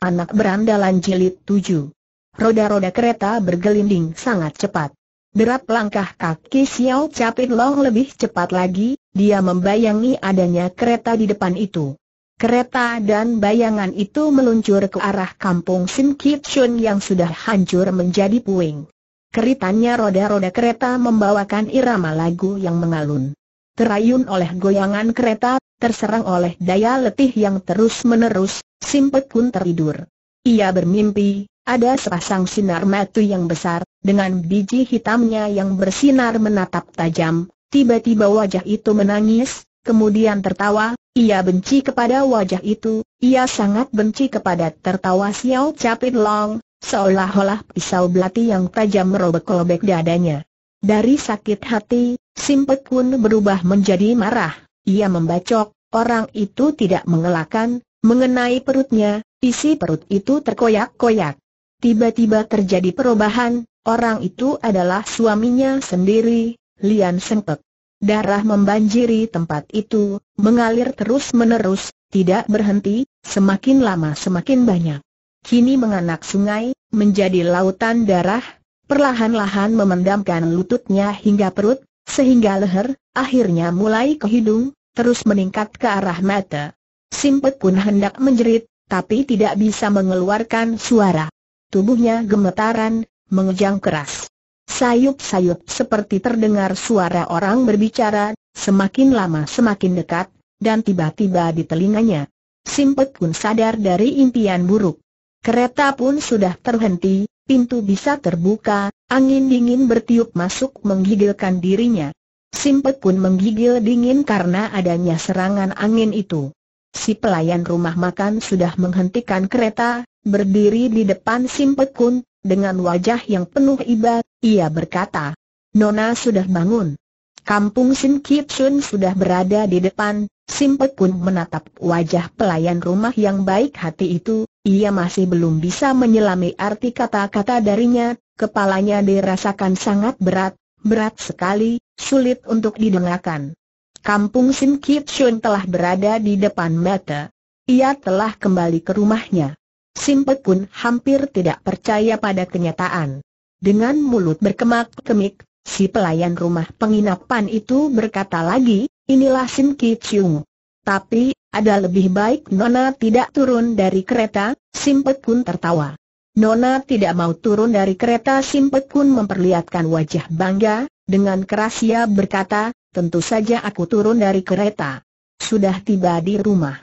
Anak berandalan jilid tujuh. Roda-roda kereta bergelinding sangat cepat. Derap langkah kaki Xiao Capit Long lebih cepat lagi, dia membayangi adanya kereta di depan itu. Kereta dan bayangan itu meluncur ke arah kampung Sim Kit Chun yang sudah hancur menjadi puing. Keritanya roda-roda kereta membawakan irama lagu yang mengalun. Terayun oleh goyangan kereta, terserang oleh daya letih yang terus-menerus, Simpek pun tertidur. Ia bermimpi, ada sepasang sinar mata yang besar, dengan biji hitamnya yang bersinar menatap tajam, tiba-tiba wajah itu menangis, kemudian tertawa, ia benci kepada wajah itu, ia sangat benci kepada tertawa Xiao Capit Long, seolah-olah pisau belati yang tajam merobek-robek dadanya. Dari sakit hati, Simpek pun berubah menjadi marah, ia membacok, orang itu tidak mengelakkan, Mengenai perutnya, isi perut itu terkoyak-koyak. Tiba-tiba terjadi perubahan, orang itu adalah suaminya sendiri, Lian Sengpek. Darah membanjiri tempat itu, mengalir terus-menerus, tidak berhenti, semakin lama semakin banyak. Kini menganak sungai, menjadi lautan darah, perlahan-lahan memendamkan lututnya hingga perut, sehingga leher, akhirnya mulai ke hidung, terus meningkat ke arah mata. Simpet pun hendak menjerit, tapi tidak bisa mengeluarkan suara. Tubuhnya gemetaran, mengejang keras. Sayup-sayup seperti terdengar suara orang berbicara, semakin lama semakin dekat, dan tiba-tiba di telinganya. Simpet pun sadar dari impian buruk. Kereta pun sudah terhenti, pintu bisa terbuka, angin dingin bertiup masuk menggigilkan dirinya. Simpet pun menggigil dingin karena adanya serangan angin itu. Si pelayan rumah makan sudah menghentikan kereta, berdiri di depan Simpekun, dengan wajah yang penuh iba, ia berkata, Nona sudah bangun. Kampung Sim Kip Sun sudah berada di depan, Simpekun Kun menatap wajah pelayan rumah yang baik hati itu, ia masih belum bisa menyelami arti kata-kata darinya, kepalanya dirasakan sangat berat, berat sekali, sulit untuk didengarkan kampung Sim Kit Shun telah berada di depan mata. Ia telah kembali ke rumahnya. Sim Pek pun hampir tidak percaya pada kenyataan. Dengan mulut berkemak-kemik, si pelayan rumah penginapan itu berkata lagi, inilah Sim Kit Shun. Tapi, ada lebih baik Nona tidak turun dari kereta, Sim Pek pun tertawa. Nona tidak mau turun dari kereta Simpet Kun memperlihatkan wajah bangga, dengan keras ia berkata, tentu saja aku turun dari kereta. Sudah tiba di rumah.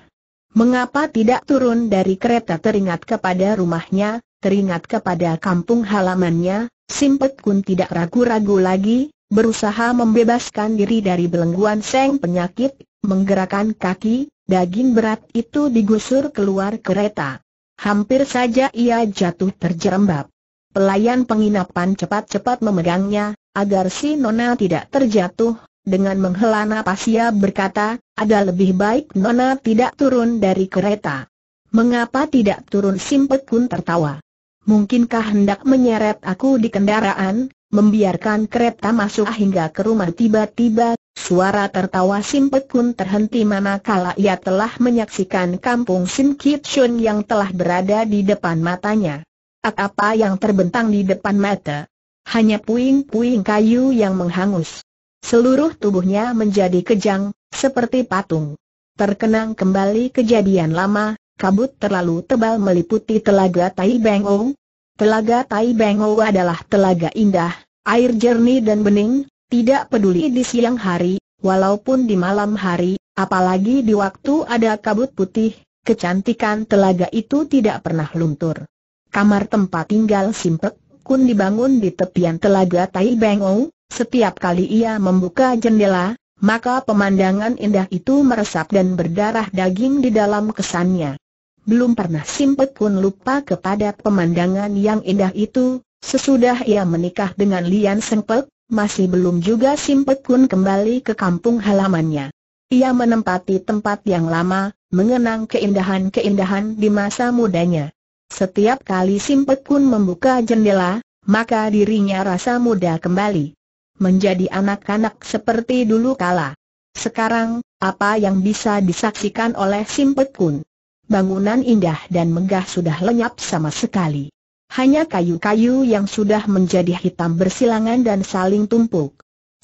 Mengapa tidak turun dari kereta teringat kepada rumahnya, teringat kepada kampung halamannya, Simpet Kun tidak ragu-ragu lagi, berusaha membebaskan diri dari belengguan seng penyakit, menggerakkan kaki, daging berat itu digusur keluar kereta. Hampir saja ia jatuh terjerembab. Pelayan penginapan cepat-cepat memegangnya, agar si Nona tidak terjatuh, dengan menghela nafas ia berkata, ada lebih baik Nona tidak turun dari kereta. Mengapa tidak turun Simpet pun tertawa. Mungkinkah hendak menyeret aku di kendaraan, membiarkan kereta masuk hingga ke rumah tiba-tiba, suara tertawa Simpet pun terhenti manakala ia telah menyaksikan kampung Sim Kit yang telah berada di depan matanya. Apa yang terbentang di depan mata? Hanya puing-puing kayu yang menghangus. Seluruh tubuhnya menjadi kejang, seperti patung. Terkenang kembali kejadian lama, kabut terlalu tebal meliputi telaga Tai Bengo. Telaga Tai Bengo adalah telaga indah, air jernih dan bening, tidak peduli di siang hari, walaupun di malam hari, apalagi di waktu ada kabut putih, kecantikan telaga itu tidak pernah luntur. Kamar tempat tinggal Simpek Kun dibangun di tepian telaga Tai Bengo. Setiap kali ia membuka jendela, maka pemandangan indah itu meresap dan berdarah daging di dalam kesannya. Belum pernah Simpet pun lupa kepada pemandangan yang indah itu, sesudah ia menikah dengan Lian Sengpek, masih belum juga Simpet pun kembali ke kampung halamannya. Ia menempati tempat yang lama, mengenang keindahan-keindahan di masa mudanya. Setiap kali Simpet pun membuka jendela, maka dirinya rasa muda kembali menjadi anak-anak seperti dulu kala. Sekarang, apa yang bisa disaksikan oleh Simpet Kun? Bangunan indah dan megah sudah lenyap sama sekali. Hanya kayu-kayu yang sudah menjadi hitam bersilangan dan saling tumpuk.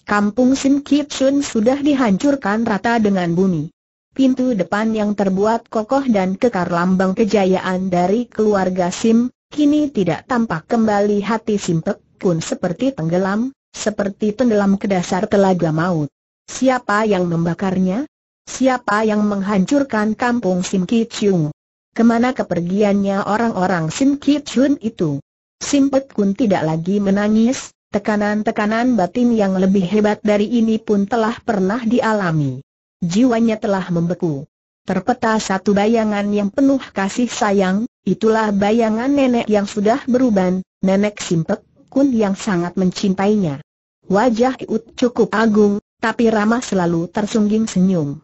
Kampung Sim Kip Sun sudah dihancurkan rata dengan bumi. Pintu depan yang terbuat kokoh dan kekar lambang kejayaan dari keluarga Sim, kini tidak tampak kembali hati Simpek Kun seperti tenggelam, seperti tenggelam ke dasar telaga maut. Siapa yang membakarnya? Siapa yang menghancurkan kampung Sim Ki Chung? Kemana kepergiannya orang-orang Sim Ki Chun itu? Sim Pek Kun tidak lagi menangis, tekanan-tekanan batin yang lebih hebat dari ini pun telah pernah dialami. Jiwanya telah membeku. Terpeta satu bayangan yang penuh kasih sayang, itulah bayangan nenek yang sudah beruban, nenek Simpek, Kun yang sangat mencintainya. Wajah Iut cukup agung, tapi ramah selalu tersungging senyum.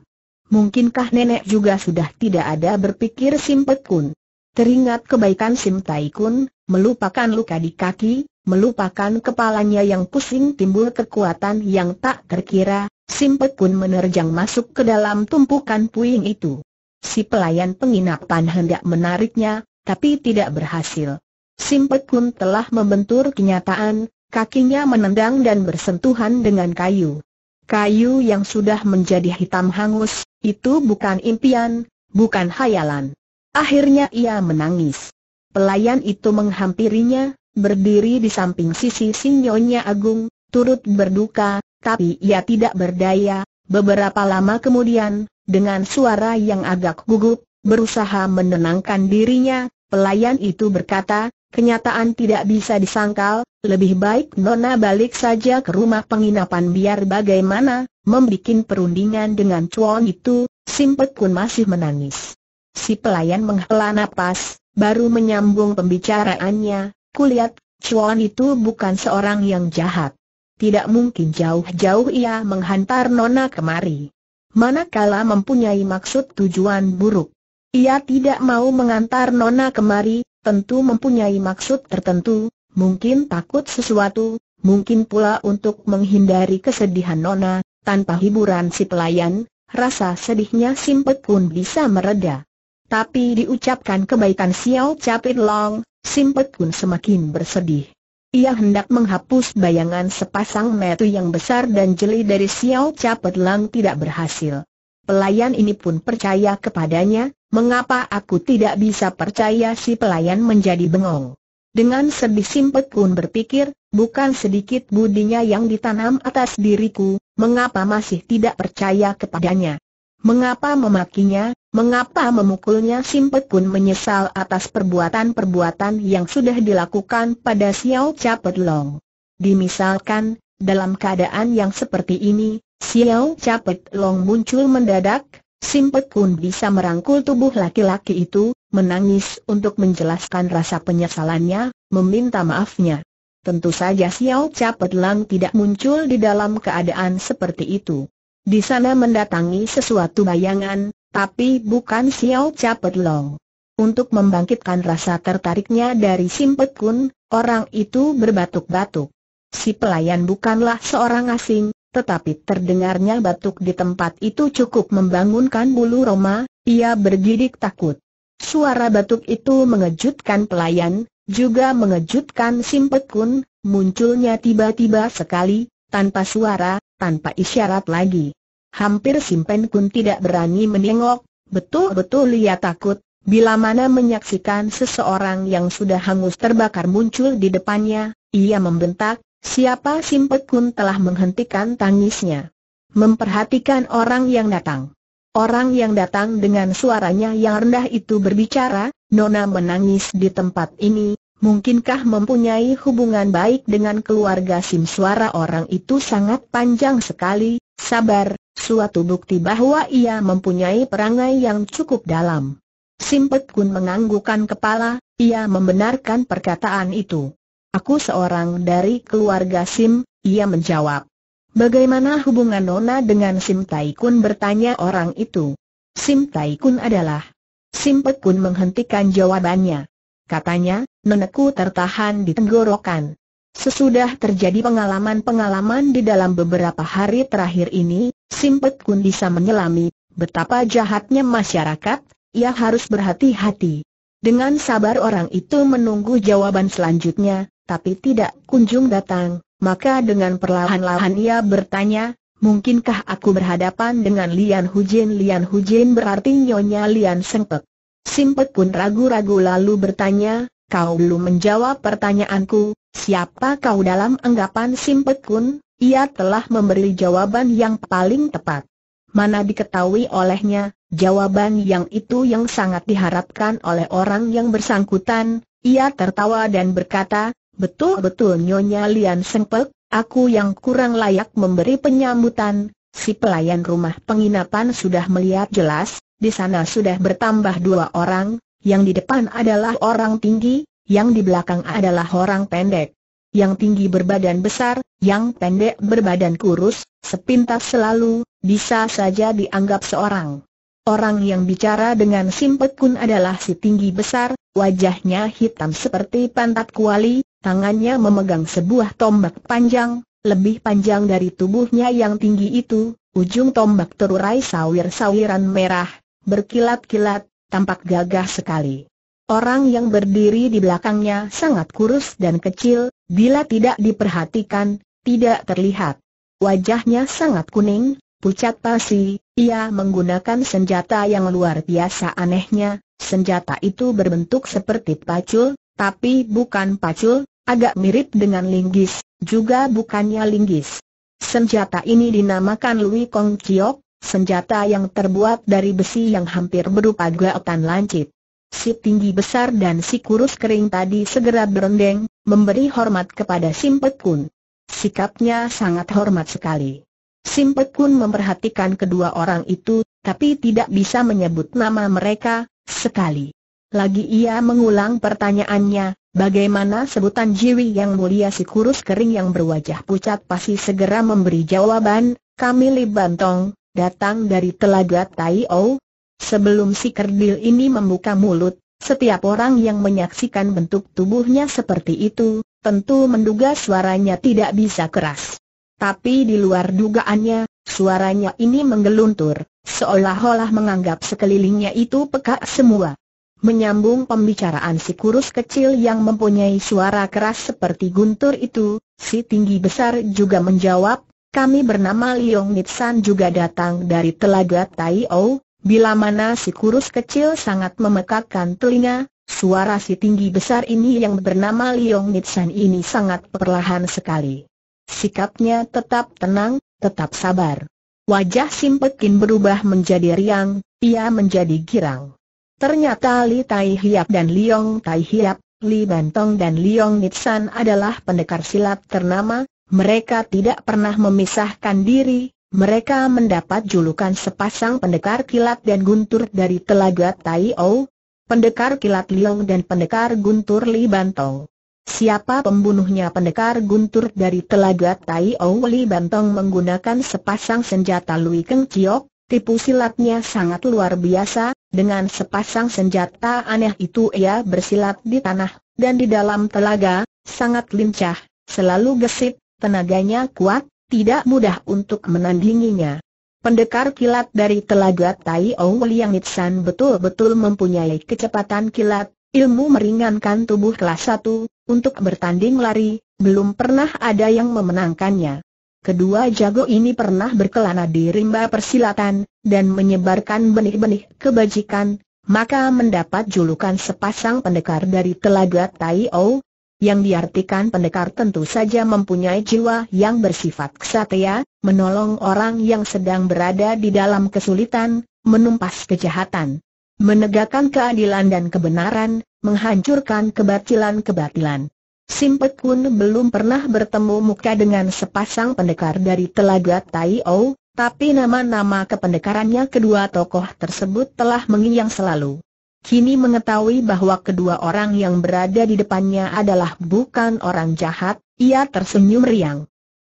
Mungkinkah nenek juga sudah tidak ada berpikir Sim Pek Kun? Teringat kebaikan Sim Tai Kun, melupakan luka di kaki, melupakan kepalanya yang pusing timbul kekuatan yang tak terkira, Sim Pek Kun menerjang masuk ke dalam tumpukan puing itu. Si pelayan penginapan hendak menariknya, tapi tidak berhasil. Simpek Kun telah membentur kenyataan, kakinya menendang dan bersentuhan dengan kayu. Kayu yang sudah menjadi hitam hangus, itu bukan impian, bukan hayalan. Akhirnya ia menangis. Pelayan itu menghampirinya, berdiri di samping sisi sinyonya agung, turut berduka, tapi ia tidak berdaya. Beberapa lama kemudian, dengan suara yang agak gugup, berusaha menenangkan dirinya, pelayan itu berkata, Kenyataan tidak bisa disangkal, lebih baik Nona balik saja ke rumah penginapan biar bagaimana, membuat perundingan dengan cuan itu, Simpek pun masih menangis. Si pelayan menghela napas, baru menyambung pembicaraannya, kulihat, cuan itu bukan seorang yang jahat. Tidak mungkin jauh-jauh ia menghantar Nona kemari. Manakala mempunyai maksud tujuan buruk. Ia tidak mau mengantar Nona kemari, tentu mempunyai maksud tertentu, mungkin takut sesuatu, mungkin pula untuk menghindari kesedihan Nona, tanpa hiburan si pelayan, rasa sedihnya Simpet pun bisa mereda. Tapi diucapkan kebaikan Xiao Capit Long, Simpet pun semakin bersedih. Ia hendak menghapus bayangan sepasang metu yang besar dan jeli dari Xiao Capit Long tidak berhasil. Pelayan ini pun percaya kepadanya, mengapa aku tidak bisa percaya si pelayan menjadi bengong. Dengan sedih Simpet pun berpikir, bukan sedikit budinya yang ditanam atas diriku, mengapa masih tidak percaya kepadanya. Mengapa memakinya, mengapa memukulnya Simpet pun menyesal atas perbuatan-perbuatan yang sudah dilakukan pada Xiao Capet Long. Dimisalkan, dalam keadaan yang seperti ini, Xiao Capet Long muncul mendadak, Simpet Kun bisa merangkul tubuh laki-laki itu, menangis untuk menjelaskan rasa penyesalannya, meminta maafnya. Tentu saja Xiao Capet Long tidak muncul di dalam keadaan seperti itu. Di sana mendatangi sesuatu bayangan, tapi bukan Xiao Capet Long. Untuk membangkitkan rasa tertariknya dari Simpet Kun, orang itu berbatuk-batuk. Si pelayan bukanlah seorang asing, tetapi terdengarnya batuk di tempat itu cukup membangunkan bulu Roma, ia bergidik takut. Suara batuk itu mengejutkan pelayan, juga mengejutkan Simpet Kun, munculnya tiba-tiba sekali, tanpa suara, tanpa isyarat lagi. Hampir Simpen Kun tidak berani menengok, betul-betul ia takut, bila mana menyaksikan seseorang yang sudah hangus terbakar muncul di depannya, ia membentak, Siapa Simpet Kun telah menghentikan tangisnya. Memperhatikan orang yang datang. Orang yang datang dengan suaranya yang rendah itu berbicara, Nona menangis di tempat ini, mungkinkah mempunyai hubungan baik dengan keluarga Sim suara orang itu sangat panjang sekali, sabar, suatu bukti bahwa ia mempunyai perangai yang cukup dalam. Simpet Kun menganggukan kepala, ia membenarkan perkataan itu. Aku seorang dari keluarga Sim, ia menjawab. Bagaimana hubungan Nona dengan Sim Taikun bertanya orang itu. Sim Taikun adalah. Sim Pek Kun menghentikan jawabannya. Katanya, nonaku tertahan di tenggorokan. Sesudah terjadi pengalaman-pengalaman di dalam beberapa hari terakhir ini, Sim Pek Kun bisa menyelami betapa jahatnya masyarakat, ia harus berhati-hati. Dengan sabar orang itu menunggu jawaban selanjutnya, tapi tidak kunjung datang, maka dengan perlahan-lahan ia bertanya, mungkinkah aku berhadapan dengan Lian Hujin? Lian Hujin berarti nyonya Lian Sengpek. Simpek pun ragu-ragu lalu bertanya, kau belum menjawab pertanyaanku, siapa kau dalam anggapan Simpek pun, Ia telah memberi jawaban yang paling tepat. Mana diketahui olehnya, jawaban yang itu yang sangat diharapkan oleh orang yang bersangkutan, ia tertawa dan berkata, Betul-betul Nyonya Lian Sengpek, aku yang kurang layak memberi penyambutan, si pelayan rumah penginapan sudah melihat jelas, di sana sudah bertambah dua orang, yang di depan adalah orang tinggi, yang di belakang adalah orang pendek. Yang tinggi berbadan besar, yang pendek berbadan kurus, sepintas selalu, bisa saja dianggap seorang. Orang yang bicara dengan Simpekun adalah si tinggi besar, wajahnya hitam seperti pantat kuali, Tangannya memegang sebuah tombak panjang, lebih panjang dari tubuhnya yang tinggi itu, ujung tombak terurai sawir-sawiran merah, berkilat-kilat, tampak gagah sekali. Orang yang berdiri di belakangnya sangat kurus dan kecil, bila tidak diperhatikan, tidak terlihat. Wajahnya sangat kuning, pucat pasi, ia menggunakan senjata yang luar biasa anehnya, senjata itu berbentuk seperti pacul, tapi bukan pacul, agak mirip dengan linggis, juga bukannya linggis. Senjata ini dinamakan Lui Kong Chiok, senjata yang terbuat dari besi yang hampir berupa gaotan lancip. Si tinggi besar dan si kurus kering tadi segera berendeng, memberi hormat kepada Simpet Kun. Sikapnya sangat hormat sekali. Simpet Kun memperhatikan kedua orang itu, tapi tidak bisa menyebut nama mereka, sekali. Lagi ia mengulang pertanyaannya, bagaimana sebutan Jiwi yang mulia si kurus kering yang berwajah pucat pasti segera memberi jawaban, kami libantong, Bantong, datang dari telaga Tai O. Sebelum si kerdil ini membuka mulut, setiap orang yang menyaksikan bentuk tubuhnya seperti itu, tentu menduga suaranya tidak bisa keras. Tapi di luar dugaannya, suaranya ini menggeluntur, seolah-olah menganggap sekelilingnya itu peka semua. Menyambung pembicaraan si kurus kecil yang mempunyai suara keras seperti guntur itu, si tinggi besar juga menjawab, kami bernama Liong Nitsan juga datang dari telaga Tai O, bila mana si kurus kecil sangat memekakkan telinga, suara si tinggi besar ini yang bernama Liong Nitsan ini sangat perlahan sekali. Sikapnya tetap tenang, tetap sabar. Wajah Simpekin berubah menjadi riang, ia menjadi girang. Ternyata Li Tai Hiap dan Liong Tai Hiap, Li Bantong dan Li Yong Nitsan adalah pendekar silat ternama, mereka tidak pernah memisahkan diri, mereka mendapat julukan sepasang pendekar kilat dan guntur dari telaga Tai O, pendekar kilat Li Yong dan pendekar guntur Li Bantong. Siapa pembunuhnya pendekar guntur dari telaga Tai O Li Bantong menggunakan sepasang senjata Lui Keng Chiok, tipu silatnya sangat luar biasa, dengan sepasang senjata aneh itu ia bersilat di tanah, dan di dalam telaga, sangat lincah, selalu gesit, tenaganya kuat, tidak mudah untuk menandinginya. Pendekar kilat dari telaga Tai Ong Liang Nitsan betul-betul mempunyai kecepatan kilat, ilmu meringankan tubuh kelas 1, untuk bertanding lari, belum pernah ada yang memenangkannya. Kedua jago ini pernah berkelana di rimba persilatan, dan menyebarkan benih-benih kebajikan, maka mendapat julukan sepasang pendekar dari telaga Tai O, yang diartikan pendekar tentu saja mempunyai jiwa yang bersifat kesatria, menolong orang yang sedang berada di dalam kesulitan, menumpas kejahatan, menegakkan keadilan dan kebenaran, menghancurkan kebatilan-kebatilan. Simpek Kun belum pernah bertemu muka dengan sepasang pendekar dari Telaga Tai O, tapi nama-nama kependekarannya kedua tokoh tersebut telah mengiyang selalu. Kini mengetahui bahwa kedua orang yang berada di depannya adalah bukan orang jahat, ia tersenyum riang.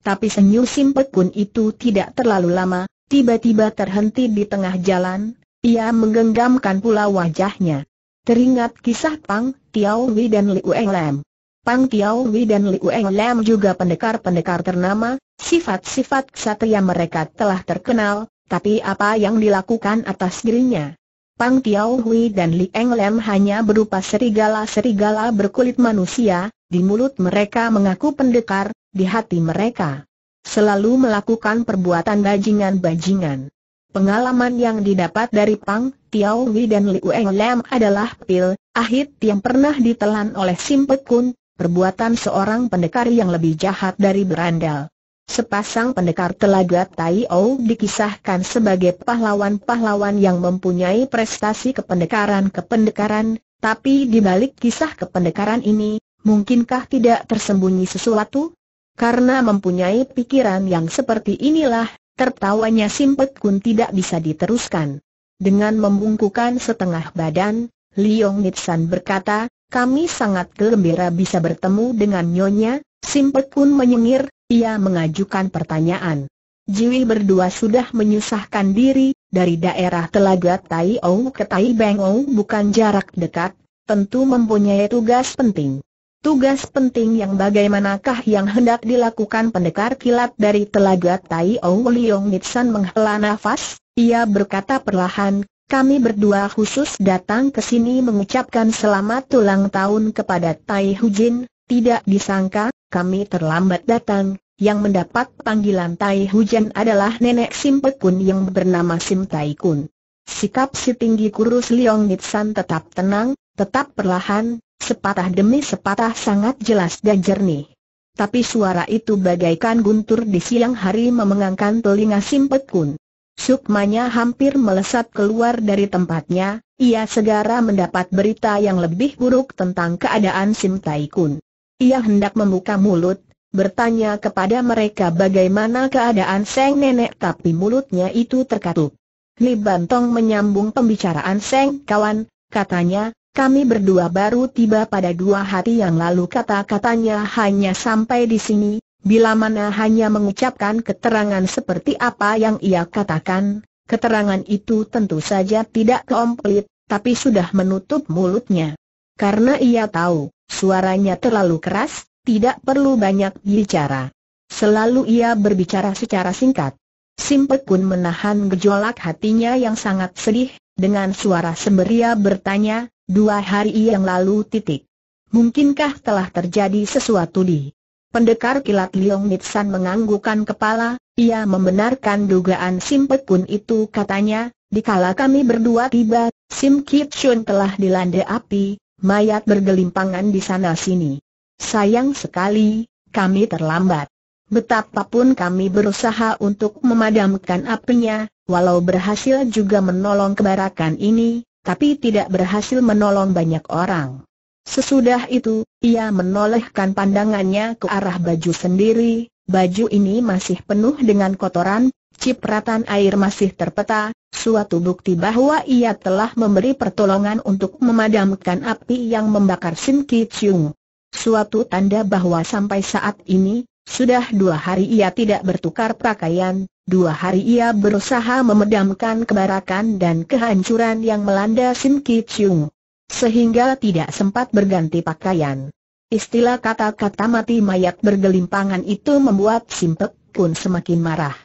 Tapi senyum Simpek Kun itu tidak terlalu lama, tiba-tiba terhenti di tengah jalan, ia menggenggamkan pula wajahnya. Teringat kisah Pang, Wei dan Liu Eng Lam. Pang Wei dan Liu Eng Lam juga pendekar-pendekar ternama, sifat-sifat ksatria mereka telah terkenal, tapi apa yang dilakukan atas dirinya? Pang Tiao Hui dan Li Eng Lam hanya berupa serigala-serigala berkulit manusia, di mulut mereka mengaku pendekar, di hati mereka selalu melakukan perbuatan bajingan-bajingan. Pengalaman yang didapat dari Pang Tiao Hui dan Liu Eng Lam adalah pil, ahit yang pernah ditelan oleh Simpet Kun, perbuatan seorang pendekar yang lebih jahat dari berandal. Sepasang pendekar telaga Tai O dikisahkan sebagai pahlawan-pahlawan yang mempunyai prestasi kependekaran-kependekaran, tapi di balik kisah kependekaran ini, mungkinkah tidak tersembunyi sesuatu? Karena mempunyai pikiran yang seperti inilah, tertawanya Simpet Kun tidak bisa diteruskan. Dengan membungkukan setengah badan, Liong Nitsan berkata, kami sangat gembira bisa bertemu dengan Nyonya, Simpek pun menyengir, ia mengajukan pertanyaan. Jiwi berdua sudah menyusahkan diri, dari daerah Telaga Tai Ou ke Tai Beng Ou bukan jarak dekat, tentu mempunyai tugas penting. Tugas penting yang bagaimanakah yang hendak dilakukan pendekar kilat dari Telaga Tai Ou Liong Nitsan menghela nafas, ia berkata perlahan, kami berdua khusus datang ke sini mengucapkan selamat ulang tahun kepada Tai Hujin, tidak disangka, kami terlambat datang, yang mendapat panggilan Tai Hujan adalah nenek Simpek Kun yang bernama Sim Tai Kun. Sikap si tinggi kurus Liong Nitsan tetap tenang, tetap perlahan, sepatah demi sepatah sangat jelas dan jernih. Tapi suara itu bagaikan guntur di siang hari memengangkan telinga Simpek Kun. Sukmanya hampir melesat keluar dari tempatnya, ia segera mendapat berita yang lebih buruk tentang keadaan Sim Tai Kun. Ia hendak membuka mulut, bertanya kepada mereka bagaimana keadaan Seng Nenek tapi mulutnya itu terkatup. Li Bantong menyambung pembicaraan Seng kawan, katanya, kami berdua baru tiba pada dua hari yang lalu kata-katanya hanya sampai di sini, Bila mana hanya mengucapkan keterangan seperti apa yang ia katakan, keterangan itu tentu saja tidak komplit, tapi sudah menutup mulutnya. Karena ia tahu, suaranya terlalu keras, tidak perlu banyak bicara. Selalu ia berbicara secara singkat. Simpe pun menahan gejolak hatinya yang sangat sedih, dengan suara semberia bertanya, dua hari yang lalu titik. Mungkinkah telah terjadi sesuatu di Pendekar kilat Liong Nitsan menganggukan kepala, ia membenarkan dugaan Sim Pek itu katanya, dikala kami berdua tiba, Sim Kit Chun telah dilanda api, mayat bergelimpangan di sana-sini. Sayang sekali, kami terlambat. Betapapun kami berusaha untuk memadamkan apinya, walau berhasil juga menolong kebarakan ini, tapi tidak berhasil menolong banyak orang. Sesudah itu, ia menolehkan pandangannya ke arah baju sendiri, baju ini masih penuh dengan kotoran, cipratan air masih terpeta, suatu bukti bahwa ia telah memberi pertolongan untuk memadamkan api yang membakar Sim Ki Chung. Suatu tanda bahwa sampai saat ini, sudah dua hari ia tidak bertukar pakaian, dua hari ia berusaha memadamkan kebarakan dan kehancuran yang melanda Sim Ki Chung sehingga tidak sempat berganti pakaian. Istilah kata-kata mati mayat bergelimpangan itu membuat Simpek pun semakin marah.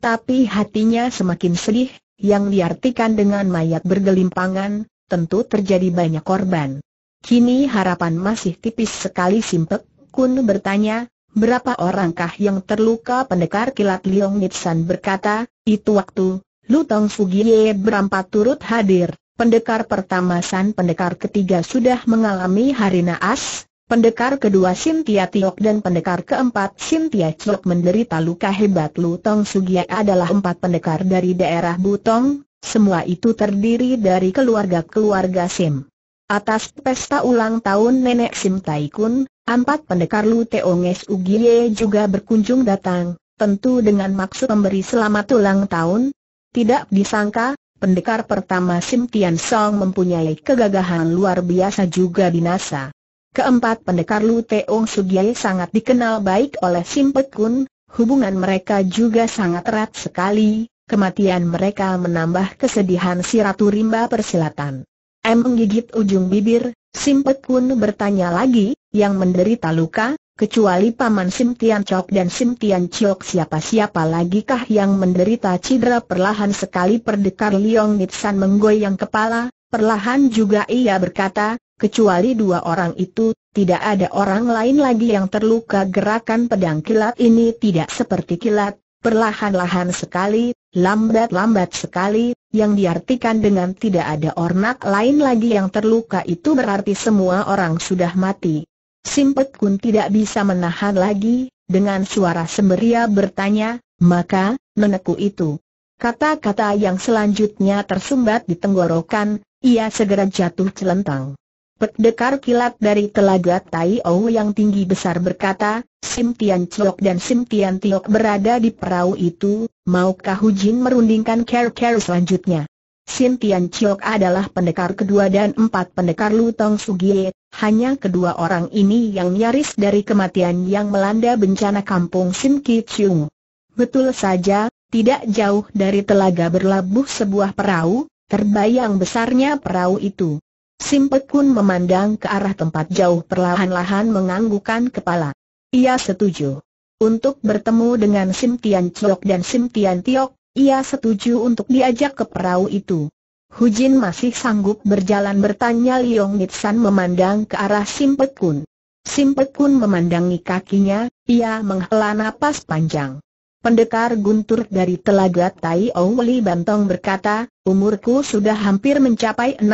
Tapi hatinya semakin sedih, yang diartikan dengan mayat bergelimpangan, tentu terjadi banyak korban. Kini harapan masih tipis sekali Simpek Kun bertanya, berapa orangkah yang terluka pendekar kilat Liong Nitsan berkata, itu waktu, Lutong Fugie berempat turut hadir. Pendekar pertama San Pendekar ketiga sudah mengalami hari naas, pendekar kedua Sintia Tiok dan pendekar keempat Sintia Chok menderita luka hebat Lutong Sugia adalah empat pendekar dari daerah Butong, semua itu terdiri dari keluarga-keluarga Sim. Atas pesta ulang tahun Nenek Sim Taikun, empat pendekar Lu Teonges Ugiye juga berkunjung datang, tentu dengan maksud memberi selamat ulang tahun. Tidak disangka, Pendekar pertama Sim Tian Song mempunyai kegagahan luar biasa juga di NASA. Keempat pendekar Lu Teong Sugiai sangat dikenal baik oleh Sim Pek Kun, hubungan mereka juga sangat erat sekali, kematian mereka menambah kesedihan si Ratu Rimba Persilatan. M menggigit ujung bibir, Sim Pek Kun bertanya lagi, yang menderita luka, Kecuali Paman Sim Tian Chok dan Sim Tian Chok siapa-siapa kah yang menderita cedera perlahan sekali perdekar Liong Nitsan menggoyang kepala, perlahan juga ia berkata, kecuali dua orang itu, tidak ada orang lain lagi yang terluka gerakan pedang kilat ini tidak seperti kilat, perlahan-lahan sekali, lambat-lambat sekali, yang diartikan dengan tidak ada ornak lain lagi yang terluka itu berarti semua orang sudah mati. Simpet Kun tidak bisa menahan lagi, dengan suara semberia bertanya, maka, nenekku itu. Kata-kata yang selanjutnya tersumbat di tenggorokan, ia segera jatuh celentang. Pedekar kilat dari telaga Tai O yang tinggi besar berkata, Sim Tian Chok dan Sim Tian Tiok berada di perahu itu, maukah Hujin merundingkan care-care selanjutnya? Sin Tian Chiok adalah pendekar kedua dan empat pendekar Lutong Sugie, hanya kedua orang ini yang nyaris dari kematian yang melanda bencana kampung Sin Ki Chung. Betul saja, tidak jauh dari telaga berlabuh sebuah perahu, terbayang besarnya perahu itu. Simpek Kun memandang ke arah tempat jauh perlahan-lahan menganggukan kepala. Ia setuju. Untuk bertemu dengan Sim Tian Chiok dan Sim Tian Tiok, ia setuju untuk diajak ke perahu itu. Hujin masih sanggup berjalan bertanya Liong Nitsan memandang ke arah Simpet Kun. Simpet Kun memandangi kakinya, ia menghela napas panjang. Pendekar guntur dari telaga Tai Ouli Bantong berkata, umurku sudah hampir mencapai 60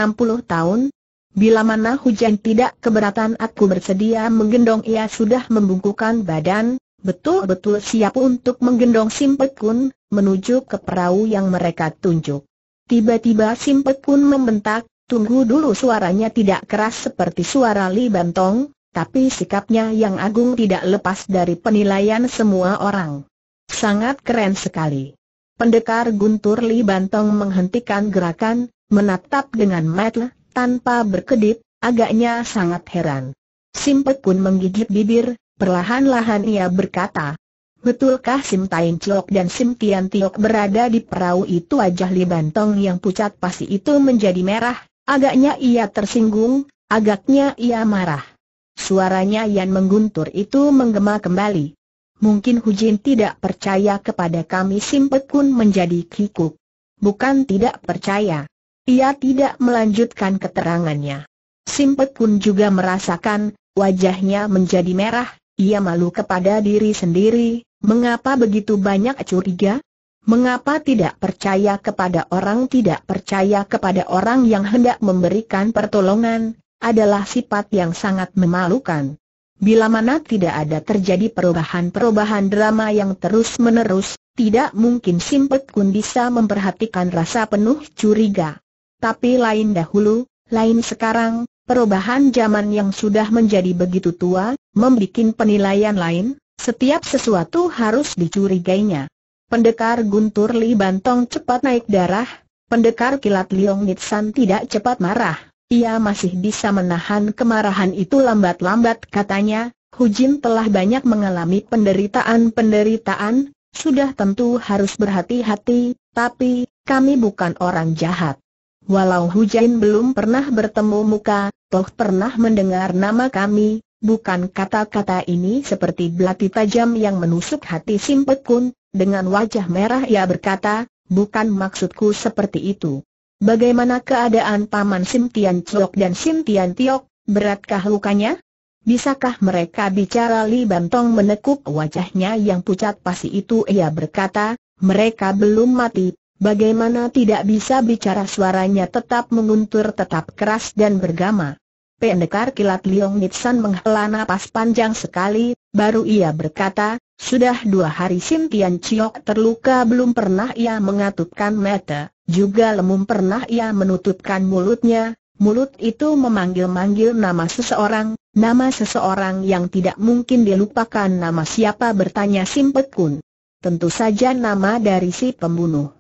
tahun. Bila mana hujan tidak keberatan aku bersedia menggendong ia sudah membungkukan badan, betul-betul siap untuk menggendong Simpet Kun, menuju ke perahu yang mereka tunjuk. Tiba-tiba Simpek pun membentak, tunggu dulu suaranya tidak keras seperti suara Li Bantong, tapi sikapnya yang agung tidak lepas dari penilaian semua orang. Sangat keren sekali. Pendekar Guntur Li Bantong menghentikan gerakan, menatap dengan mata tanpa berkedip, agaknya sangat heran. Simpek pun menggigit bibir, perlahan-lahan ia berkata, Betulkah Sim Tain Chiok dan Sim Tian Tiok berada di perahu itu wajah Li Bantong yang pucat pasti itu menjadi merah, agaknya ia tersinggung, agaknya ia marah. Suaranya yang mengguntur itu menggema kembali. Mungkin Hu Jin tidak percaya kepada kami Sim Pek Kun menjadi kikuk. Bukan tidak percaya. Ia tidak melanjutkan keterangannya. Sim Pek Kun juga merasakan, wajahnya menjadi merah, ia malu kepada diri sendiri, Mengapa begitu banyak curiga? Mengapa tidak percaya kepada orang tidak percaya kepada orang yang hendak memberikan pertolongan, adalah sifat yang sangat memalukan. Bila mana tidak ada terjadi perubahan-perubahan drama yang terus-menerus, tidak mungkin Simpet Kun bisa memperhatikan rasa penuh curiga. Tapi lain dahulu, lain sekarang, perubahan zaman yang sudah menjadi begitu tua, membuat penilaian lain, setiap sesuatu harus dicurigainya. Pendekar Guntur Li Bantong cepat naik darah, pendekar kilat Liong Nitsan tidak cepat marah. Ia masih bisa menahan kemarahan itu lambat-lambat katanya, Hu Jin telah banyak mengalami penderitaan-penderitaan, sudah tentu harus berhati-hati, tapi, kami bukan orang jahat. Walau Hu Jin belum pernah bertemu muka, toh pernah mendengar nama kami, Bukan kata-kata ini seperti belati tajam yang menusuk hati Simpek Kun, dengan wajah merah ia berkata, bukan maksudku seperti itu. Bagaimana keadaan Paman Simtian Tian Chok dan Simtian Tiok, beratkah lukanya? Bisakah mereka bicara Li Bantong menekuk wajahnya yang pucat pasi itu ia berkata, mereka belum mati, bagaimana tidak bisa bicara suaranya tetap menguntur tetap keras dan bergama. Pendekar kilat Leong Nitsan menghela nafas panjang sekali, baru ia berkata, sudah dua hari Sim Tian Chiok terluka belum pernah ia mengatupkan mata, juga lemum pernah ia menutupkan mulutnya, mulut itu memanggil-manggil nama seseorang, nama seseorang yang tidak mungkin dilupakan nama siapa bertanya Sim Pet Kun. Tentu saja nama dari si pembunuh.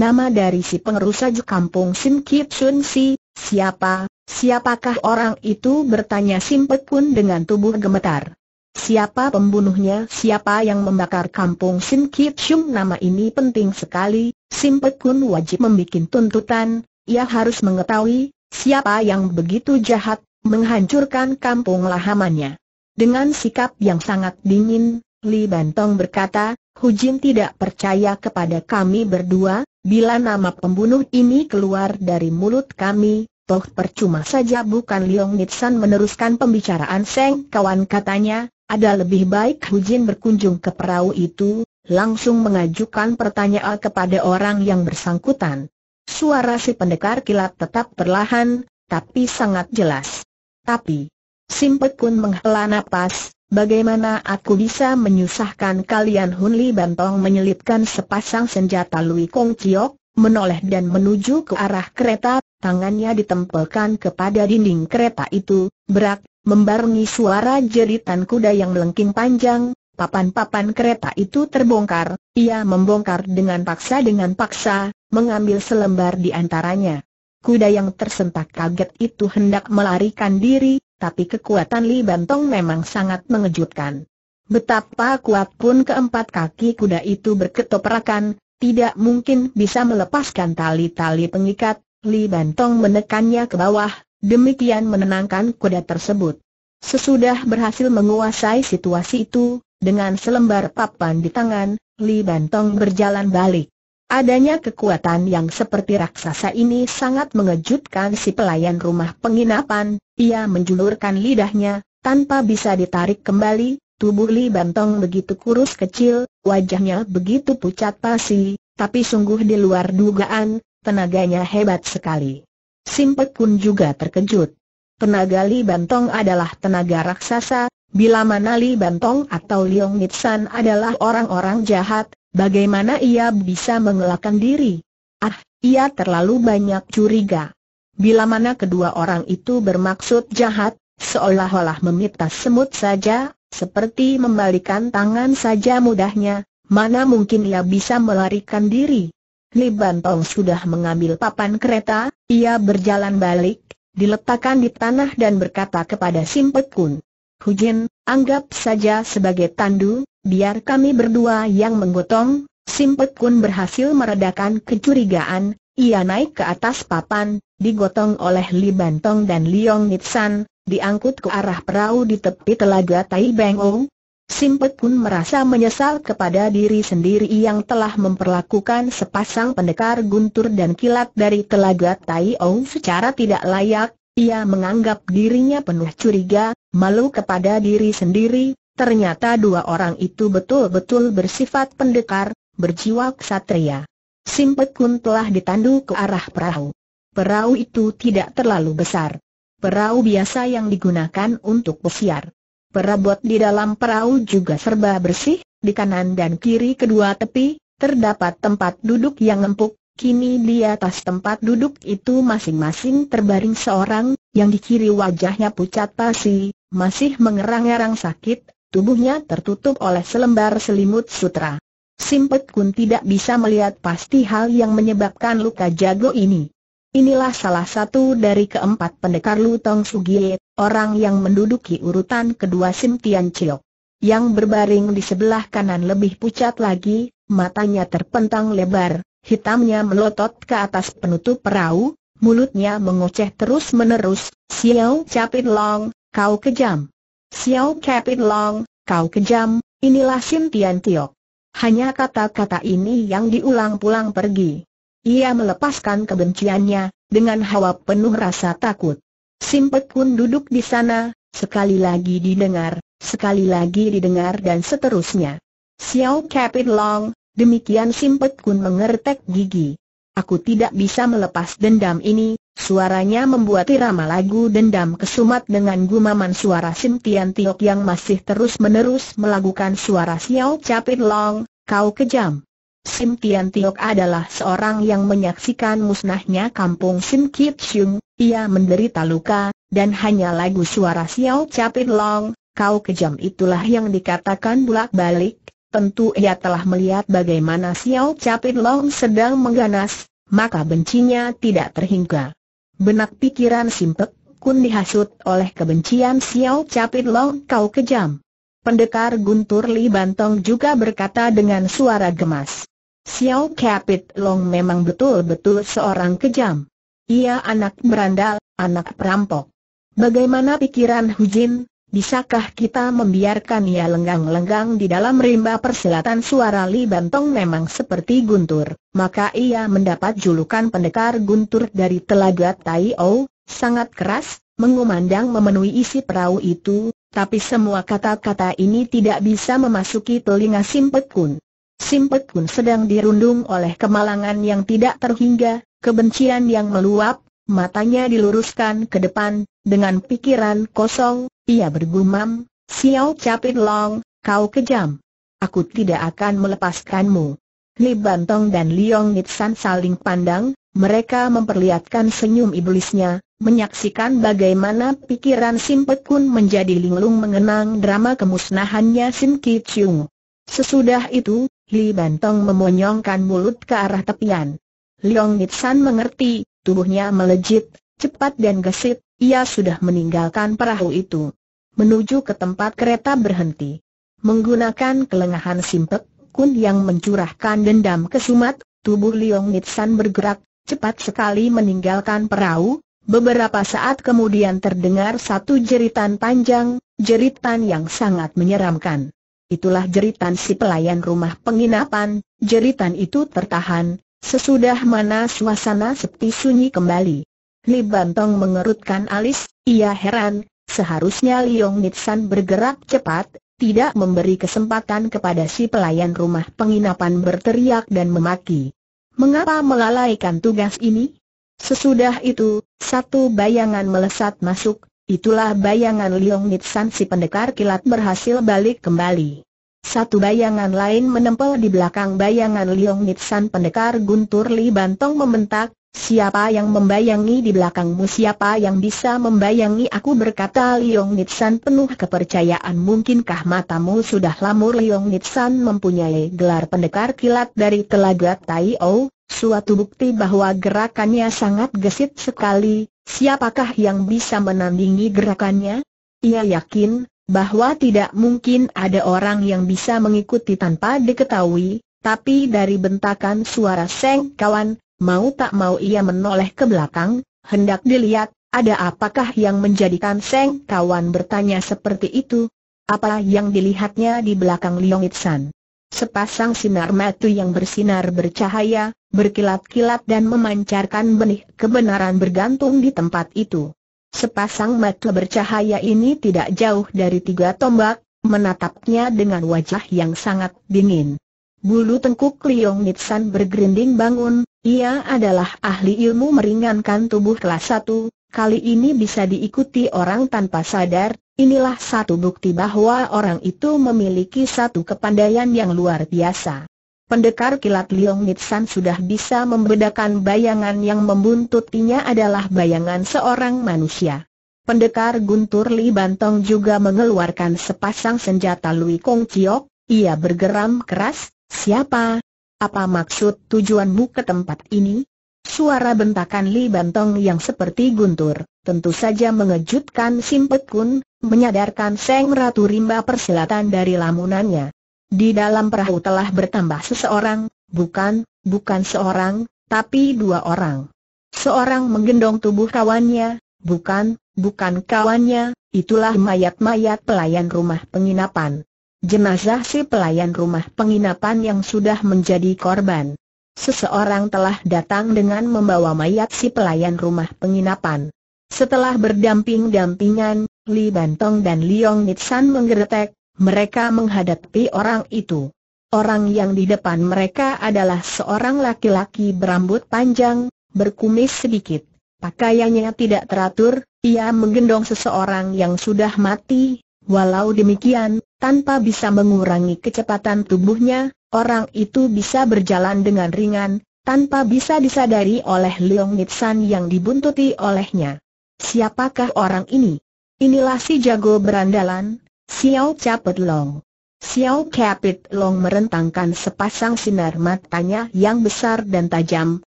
Nama dari si pengerusak kampung Sim Kip Sun Si, Siapa, siapakah orang itu bertanya Simpek pun dengan tubuh gemetar. Siapa pembunuhnya, siapa yang membakar kampung Sim Kip Shum nama ini penting sekali, Simpek Kun wajib membuat tuntutan, ia harus mengetahui, siapa yang begitu jahat, menghancurkan kampung lahamannya. Dengan sikap yang sangat dingin, Li Bantong berkata, Hujin tidak percaya kepada kami berdua, bila nama pembunuh ini keluar dari mulut kami, toh percuma saja bukan Liong Nitsan meneruskan pembicaraan Seng kawan katanya, ada lebih baik Hujin berkunjung ke perahu itu, langsung mengajukan pertanyaan kepada orang yang bersangkutan. Suara si pendekar kilat tetap perlahan, tapi sangat jelas. Tapi, Simpekun menghela napas, Bagaimana aku bisa menyusahkan kalian Hun Li Bantong menyelipkan sepasang senjata Lui Kong Chiok, menoleh dan menuju ke arah kereta, tangannya ditempelkan kepada dinding kereta itu, berak, membarengi suara jeritan kuda yang melengking panjang, papan-papan kereta itu terbongkar, ia membongkar dengan paksa dengan paksa, mengambil selembar di antaranya. Kuda yang tersentak kaget itu hendak melarikan diri, tapi kekuatan Li Bantong memang sangat mengejutkan. Betapa kuat pun keempat kaki kuda itu berketoprakan, tidak mungkin bisa melepaskan tali-tali pengikat, Li Bantong menekannya ke bawah, demikian menenangkan kuda tersebut. Sesudah berhasil menguasai situasi itu, dengan selembar papan di tangan, Li Bantong berjalan balik. Adanya kekuatan yang seperti raksasa ini sangat mengejutkan si pelayan rumah penginapan, ia menjulurkan lidahnya, tanpa bisa ditarik kembali, tubuh Li Bantong begitu kurus kecil, wajahnya begitu pucat pasi, tapi sungguh di luar dugaan, tenaganya hebat sekali. Simpek pun juga terkejut. Tenaga Li Bantong adalah tenaga raksasa, bila mana Li Bantong atau Liong Nitsan adalah orang-orang jahat, Bagaimana ia bisa mengelakkan diri? Ah, ia terlalu banyak curiga. Bila mana kedua orang itu bermaksud jahat, seolah-olah memitas semut saja, seperti membalikan tangan saja mudahnya, mana mungkin ia bisa melarikan diri. Li Bantong sudah mengambil papan kereta, ia berjalan balik, diletakkan di tanah dan berkata kepada Simpekun, Hujin, anggap saja sebagai tandu, biar kami berdua yang menggotong, Simpet Kun berhasil meredakan kecurigaan, ia naik ke atas papan, digotong oleh Li Bantong dan Liong Nitsan, diangkut ke arah perahu di tepi telaga Tai O. Simpet Kun merasa menyesal kepada diri sendiri yang telah memperlakukan sepasang pendekar guntur dan kilat dari telaga Tai O secara tidak layak, ia menganggap dirinya penuh curiga, malu kepada diri sendiri, ternyata dua orang itu betul-betul bersifat pendekar, berjiwa ksatria. Simpet Kun telah ditandu ke arah perahu. Perahu itu tidak terlalu besar. Perahu biasa yang digunakan untuk pesiar. Perabot di dalam perahu juga serba bersih, di kanan dan kiri kedua tepi, terdapat tempat duduk yang empuk, Kini di atas tempat duduk itu masing-masing terbaring seorang, yang di kiri wajahnya pucat pasi, masih mengerang-erang sakit, tubuhnya tertutup oleh selembar selimut sutra. Simpet Kun tidak bisa melihat pasti hal yang menyebabkan luka jago ini. Inilah salah satu dari keempat pendekar Lutong Sugie, orang yang menduduki urutan kedua Sim Tian Chiu. Yang berbaring di sebelah kanan lebih pucat lagi, matanya terpentang lebar, hitamnya melotot ke atas penutup perahu, mulutnya mengoceh terus-menerus, Xiao Capit Long, kau kejam. Xiao Capit Long, kau kejam, inilah Sim Tian Tiok. Hanya kata-kata ini yang diulang ulang pergi. Ia melepaskan kebenciannya, dengan hawa penuh rasa takut. Simpek Kun duduk di sana, sekali lagi didengar, sekali lagi didengar dan seterusnya. Xiao Capit Long, Demikian Simpet Kun mengertek gigi. Aku tidak bisa melepas dendam ini, suaranya membuat irama lagu dendam kesumat dengan gumaman suara Sim Tian Tiok yang masih terus-menerus melakukan suara Xiao Capit Long, kau kejam. Sim Tian Tiok adalah seorang yang menyaksikan musnahnya kampung Sim Kip Siung, ia menderita luka, dan hanya lagu suara Xiao Capit Long, kau kejam itulah yang dikatakan bulak balik, Tentu ia telah melihat bagaimana Xiao Capit Long sedang mengganas, maka bencinya tidak terhingga. Benak pikiran Simpek Kun dihasut oleh kebencian Xiao Capit Long kau kejam. Pendekar Guntur Li Bantong juga berkata dengan suara gemas. Xiao Capit Long memang betul-betul seorang kejam. Ia anak berandal, anak perampok. Bagaimana pikiran Hu Jin? Bisakah kita membiarkan ia lenggang-lenggang di dalam rimba persilatan suara Li Bantong memang seperti guntur, maka ia mendapat julukan pendekar guntur dari telaga Tai O, sangat keras, mengumandang memenuhi isi perahu itu, tapi semua kata-kata ini tidak bisa memasuki telinga Simpet Kun. Simpet Kun sedang dirundung oleh kemalangan yang tidak terhingga, kebencian yang meluap, matanya diluruskan ke depan, dengan pikiran kosong, ia bergumam, Xiao Capit Long, kau kejam. Aku tidak akan melepaskanmu. Li Bantong dan Liong Nitsan saling pandang, mereka memperlihatkan senyum iblisnya, menyaksikan bagaimana pikiran Sim Kun menjadi linglung mengenang drama kemusnahannya Sim Ki Chung. Sesudah itu, Li Bantong memonyongkan mulut ke arah tepian. Liong Nitsan mengerti, tubuhnya melejit, cepat dan gesit, ia sudah meninggalkan perahu itu. Menuju ke tempat kereta berhenti. Menggunakan kelengahan simpek, kun yang mencurahkan dendam ke Sumat, tubuh Liong Nitsan bergerak, cepat sekali meninggalkan perahu, Beberapa saat kemudian terdengar satu jeritan panjang, jeritan yang sangat menyeramkan. Itulah jeritan si pelayan rumah penginapan, jeritan itu tertahan, Sesudah mana suasana sepi sunyi kembali. Li Bantong mengerutkan alis, ia heran, seharusnya Liong Nitsan bergerak cepat, tidak memberi kesempatan kepada si pelayan rumah penginapan berteriak dan memaki. Mengapa melalaikan tugas ini? Sesudah itu, satu bayangan melesat masuk, itulah bayangan Liong Nitsan si pendekar kilat berhasil balik kembali. Satu bayangan lain menempel di belakang bayangan Liong Nitsan pendekar Guntur Li Bantong membentak, siapa yang membayangi di belakangmu siapa yang bisa membayangi aku berkata Liong Nitsan penuh kepercayaan mungkinkah matamu sudah lamur Liong Nitsan mempunyai gelar pendekar kilat dari telaga Tai O, suatu bukti bahwa gerakannya sangat gesit sekali, siapakah yang bisa menandingi gerakannya? Ia yakin, bahwa tidak mungkin ada orang yang bisa mengikuti tanpa diketahui, tapi dari bentakan suara Seng Kawan, mau tak mau ia menoleh ke belakang, hendak dilihat, ada apakah yang menjadikan Seng Kawan bertanya seperti itu? Apa yang dilihatnya di belakang Liong Itsan? Sepasang sinar mata yang bersinar bercahaya, berkilat-kilat dan memancarkan benih kebenaran bergantung di tempat itu. Sepasang mata bercahaya ini tidak jauh dari tiga tombak, menatapnya dengan wajah yang sangat dingin. Bulu tengkuk Liong Nitsan bergerinding bangun, ia adalah ahli ilmu meringankan tubuh kelas satu. kali ini bisa diikuti orang tanpa sadar, inilah satu bukti bahwa orang itu memiliki satu kepandaian yang luar biasa. Pendekar kilat Liong Nitsan sudah bisa membedakan bayangan yang membuntutinya adalah bayangan seorang manusia. Pendekar Guntur Li Bantong juga mengeluarkan sepasang senjata Lui Kong Chiok, ia bergeram keras, siapa? Apa maksud tujuanmu ke tempat ini? Suara bentakan Li Bantong yang seperti guntur, tentu saja mengejutkan Simpet Kun, menyadarkan Seng Ratu Rimba Persilatan dari lamunannya. Di dalam perahu telah bertambah seseorang, bukan, bukan seorang, tapi dua orang. Seorang menggendong tubuh kawannya, bukan, bukan kawannya, itulah mayat-mayat pelayan rumah penginapan. Jenazah si pelayan rumah penginapan yang sudah menjadi korban. Seseorang telah datang dengan membawa mayat si pelayan rumah penginapan. Setelah berdamping-dampingan, Li Bantong dan Liong Nitsan menggeretek, mereka menghadapi orang itu. Orang yang di depan mereka adalah seorang laki-laki berambut panjang, berkumis sedikit. Pakaiannya tidak teratur, ia menggendong seseorang yang sudah mati. Walau demikian, tanpa bisa mengurangi kecepatan tubuhnya, orang itu bisa berjalan dengan ringan, tanpa bisa disadari oleh Leong Nitsan yang dibuntuti olehnya. Siapakah orang ini? Inilah si jago berandalan, Xiao Capit Long. Xiao Capit Long merentangkan sepasang sinar matanya yang besar dan tajam,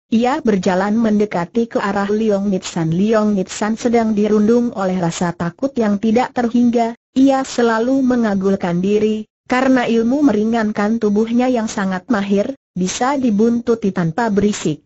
ia berjalan mendekati ke arah Liong Nitsan. Liong Nitsan sedang dirundung oleh rasa takut yang tidak terhingga, ia selalu mengagulkan diri, karena ilmu meringankan tubuhnya yang sangat mahir, bisa dibuntuti tanpa berisik.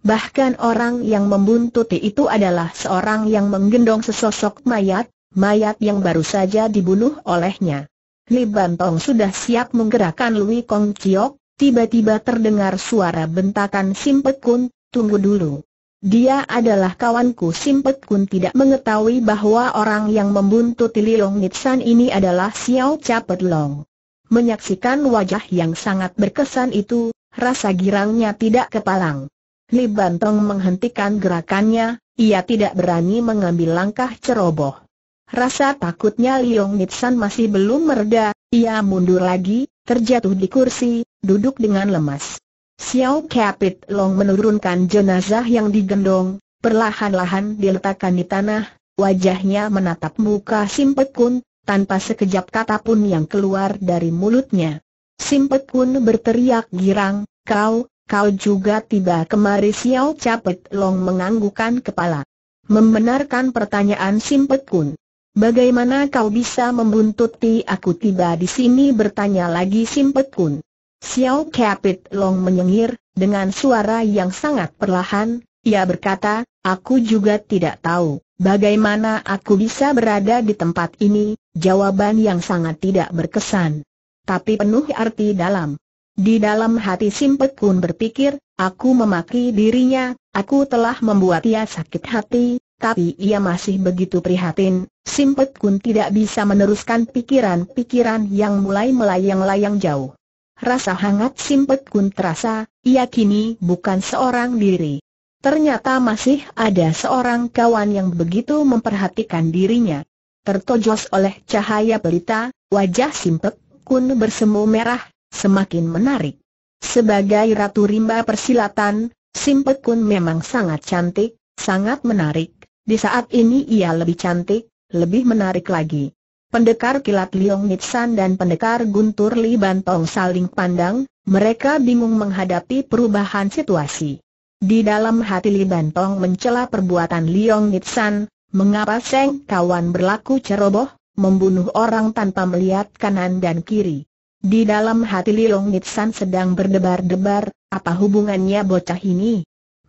Bahkan orang yang membuntuti itu adalah seorang yang menggendong sesosok mayat, mayat yang baru saja dibunuh olehnya. Li Bantong sudah siap menggerakkan Lui Kong Chiok, tiba-tiba terdengar suara bentakan Simpek Kun, tunggu dulu. Dia adalah kawanku Simpek Kun tidak mengetahui bahwa orang yang membuntuti Lilong Nitsan ini adalah Xiao Capet Long. Menyaksikan wajah yang sangat berkesan itu, rasa girangnya tidak kepalang. Li Bantong menghentikan gerakannya, ia tidak berani mengambil langkah ceroboh. Rasa takutnya Liong Nitsan masih belum mereda, ia mundur lagi, terjatuh di kursi, duduk dengan lemas. Xiao Capit Long menurunkan jenazah yang digendong, perlahan-lahan diletakkan di tanah, wajahnya menatap muka Simpek Kun, tanpa sekejap kata pun yang keluar dari mulutnya. Simpek Kun berteriak girang, kau, kau juga tiba kemari Xiao Capit Long menganggukkan kepala. Membenarkan pertanyaan Simpet Kun. Bagaimana kau bisa membuntuti aku tiba di sini bertanya lagi Simpet Kun. Xiao Capit Long menyengir, dengan suara yang sangat perlahan, ia berkata, aku juga tidak tahu, bagaimana aku bisa berada di tempat ini, jawaban yang sangat tidak berkesan. Tapi penuh arti dalam. Di dalam hati Simpet Kun berpikir, aku memaki dirinya, aku telah membuat ia sakit hati, tapi ia masih begitu prihatin, Simpet Kun tidak bisa meneruskan pikiran-pikiran yang mulai melayang-layang jauh. Rasa hangat Simpet Kun terasa, ia kini bukan seorang diri. Ternyata masih ada seorang kawan yang begitu memperhatikan dirinya. Tertojos oleh cahaya pelita, wajah Simpet Kun bersemu merah, semakin menarik. Sebagai ratu rimba persilatan, Simpet Kun memang sangat cantik, sangat menarik di saat ini ia lebih cantik, lebih menarik lagi. Pendekar kilat Liong Nitsan dan pendekar Guntur Li Bantong saling pandang, mereka bingung menghadapi perubahan situasi. Di dalam hati Li Bantong mencela perbuatan Liong Nitsan, mengapa Seng kawan berlaku ceroboh, membunuh orang tanpa melihat kanan dan kiri. Di dalam hati Liong Nitsan sedang berdebar-debar, apa hubungannya bocah ini?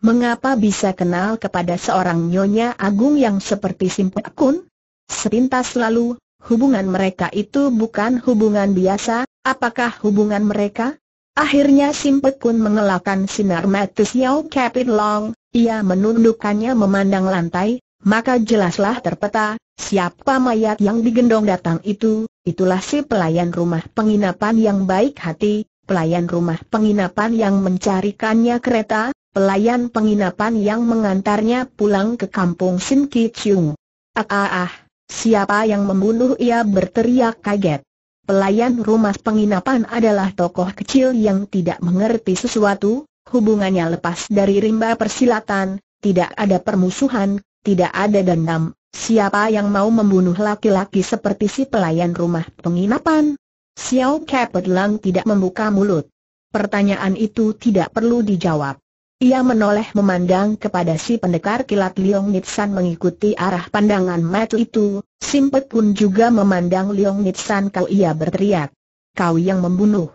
Mengapa bisa kenal kepada seorang Nyonya Agung yang seperti Simpek Kun? Sepintas lalu, hubungan mereka itu bukan hubungan biasa, apakah hubungan mereka? Akhirnya Simpek Kun mengelakkan sinar mata Xiao Kapit Long, ia menundukkannya memandang lantai, maka jelaslah terpeta, siapa mayat yang digendong datang itu, itulah si pelayan rumah penginapan yang baik hati, pelayan rumah penginapan yang mencarikannya kereta, pelayan penginapan yang mengantarnya pulang ke kampung Sin Chung. Ah ah ah, siapa yang membunuh ia berteriak kaget. Pelayan rumah penginapan adalah tokoh kecil yang tidak mengerti sesuatu, hubungannya lepas dari rimba persilatan, tidak ada permusuhan, tidak ada dendam. Siapa yang mau membunuh laki-laki seperti si pelayan rumah penginapan? Xiao Lang tidak membuka mulut. Pertanyaan itu tidak perlu dijawab. Ia menoleh memandang kepada si pendekar kilat Liong Nitsan mengikuti arah pandangan mata itu, Simpet pun juga memandang Liong Nitsan kau ia berteriak. Kau yang membunuh.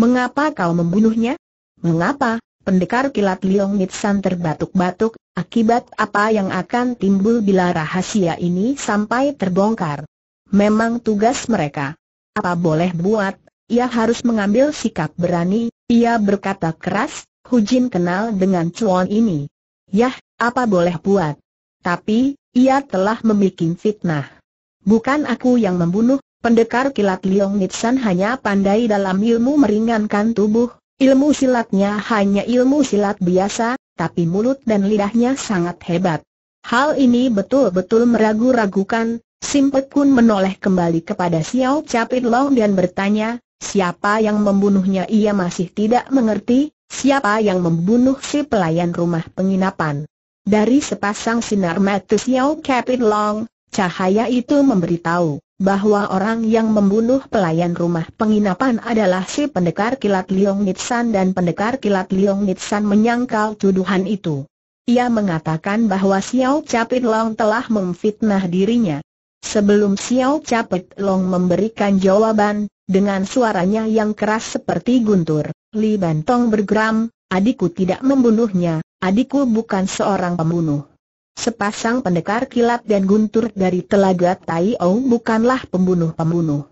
Mengapa kau membunuhnya? Mengapa? Pendekar kilat Liong Nitsan terbatuk-batuk, akibat apa yang akan timbul bila rahasia ini sampai terbongkar. Memang tugas mereka. Apa boleh buat, ia harus mengambil sikap berani, ia berkata keras, Hu Jin kenal dengan cuan ini. Yah, apa boleh buat. Tapi, ia telah membuat fitnah. Bukan aku yang membunuh, pendekar kilat Liong Nitsan hanya pandai dalam ilmu meringankan tubuh, ilmu silatnya hanya ilmu silat biasa, tapi mulut dan lidahnya sangat hebat. Hal ini betul-betul meragu-ragukan, Simpet pun menoleh kembali kepada Xiao Capit Long dan bertanya, siapa yang membunuhnya ia masih tidak mengerti, siapa yang membunuh si pelayan rumah penginapan. Dari sepasang sinar mata Xiao Capit Long, cahaya itu memberitahu bahwa orang yang membunuh pelayan rumah penginapan adalah si pendekar kilat Liong Nitsan dan pendekar kilat Liong Nitsan menyangkal tuduhan itu. Ia mengatakan bahwa Xiao Capit Long telah memfitnah dirinya. Sebelum Xiao Capet Long memberikan jawaban, dengan suaranya yang keras seperti guntur, Li Bantong bergeram, adikku tidak membunuhnya, adikku bukan seorang pembunuh. Sepasang pendekar kilat dan guntur dari telaga Tai O bukanlah pembunuh-pembunuh.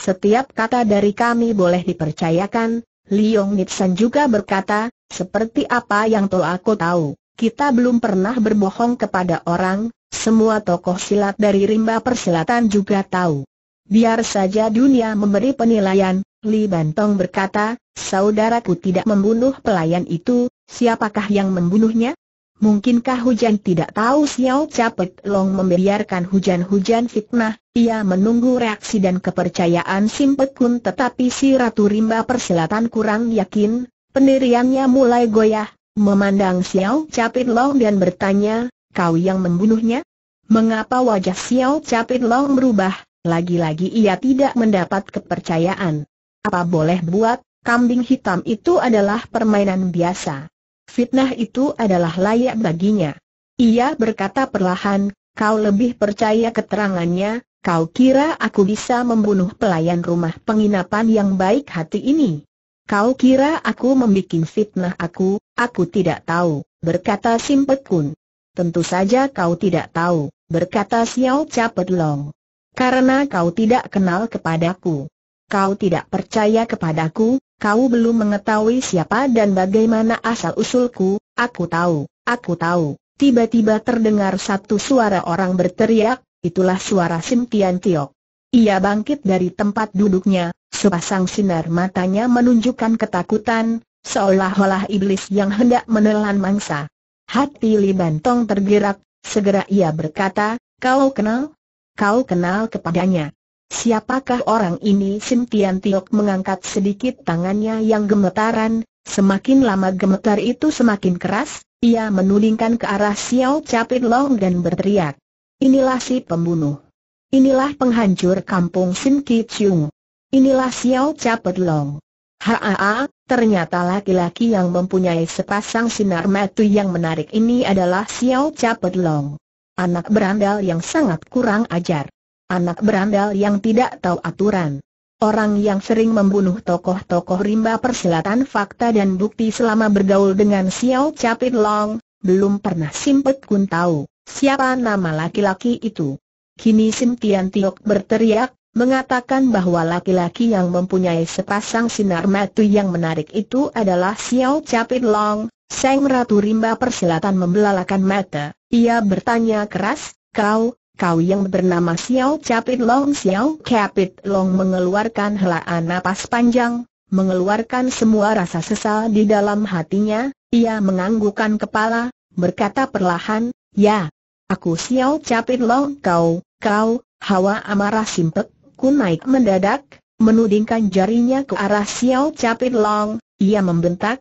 Setiap kata dari kami boleh dipercayakan, Li Yong Nitsan juga berkata, seperti apa yang tol aku tahu, kita belum pernah berbohong kepada orang, semua tokoh silat dari rimba persilatan juga tahu. Biar saja dunia memberi penilaian, Li Bantong berkata, saudaraku tidak membunuh pelayan itu, siapakah yang membunuhnya? Mungkinkah hujan tidak tahu Xiao Capek Long membiarkan hujan-hujan fitnah, ia menunggu reaksi dan kepercayaan Simpet Kun tetapi si Ratu Rimba Persilatan kurang yakin, pendiriannya mulai goyah, memandang Xiao Capek Long dan bertanya, Kau yang membunuhnya? Mengapa wajah Xiao Capit Long berubah? Lagi-lagi ia tidak mendapat kepercayaan. Apa boleh buat, kambing hitam itu adalah permainan biasa. Fitnah itu adalah layak baginya. Ia berkata perlahan, kau lebih percaya keterangannya, kau kira aku bisa membunuh pelayan rumah penginapan yang baik hati ini. Kau kira aku membuat fitnah aku, aku tidak tahu, berkata Simpet Kun. Tentu saja kau tidak tahu, berkata Xiao Capet Long. Karena kau tidak kenal kepadaku. Kau tidak percaya kepadaku, kau belum mengetahui siapa dan bagaimana asal-usulku, aku tahu, aku tahu. Tiba-tiba terdengar satu suara orang berteriak, itulah suara Sim Tian Tiok. Ia bangkit dari tempat duduknya, sepasang sinar matanya menunjukkan ketakutan, seolah-olah iblis yang hendak menelan mangsa. Hati Li Bantong tergerak, segera ia berkata, kau kenal? Kau kenal kepadanya. Siapakah orang ini? Sim Tian Tiok mengangkat sedikit tangannya yang gemetaran, semakin lama gemetar itu semakin keras, ia menudingkan ke arah Xiao Capit Long dan berteriak. Inilah si pembunuh. Inilah penghancur kampung Sim Ki Chung. Inilah Xiao Capit Long. Haa, ternyata laki-laki yang mempunyai sepasang sinar mata yang menarik ini adalah Xiao Capet Long. Anak berandal yang sangat kurang ajar. Anak berandal yang tidak tahu aturan. Orang yang sering membunuh tokoh-tokoh rimba persilatan fakta dan bukti selama bergaul dengan Xiao Capit Long, belum pernah Simpet Kun tahu siapa nama laki-laki itu. Kini Sim Tian Tiok berteriak, mengatakan bahwa laki-laki yang mempunyai sepasang sinar mata yang menarik itu adalah Xiao Capit Long, Sang Ratu Rimba Persilatan membelalakan mata. Ia bertanya keras, kau, kau yang bernama Xiao Capit Long Xiao Capit Long mengeluarkan helaan napas panjang, mengeluarkan semua rasa sesal di dalam hatinya, ia menganggukkan kepala, berkata perlahan, ya, aku Xiao Capit Long kau, kau, hawa amarah simpek, Kun naik mendadak, menudingkan jarinya ke arah Xiao Capit Long, ia membentak,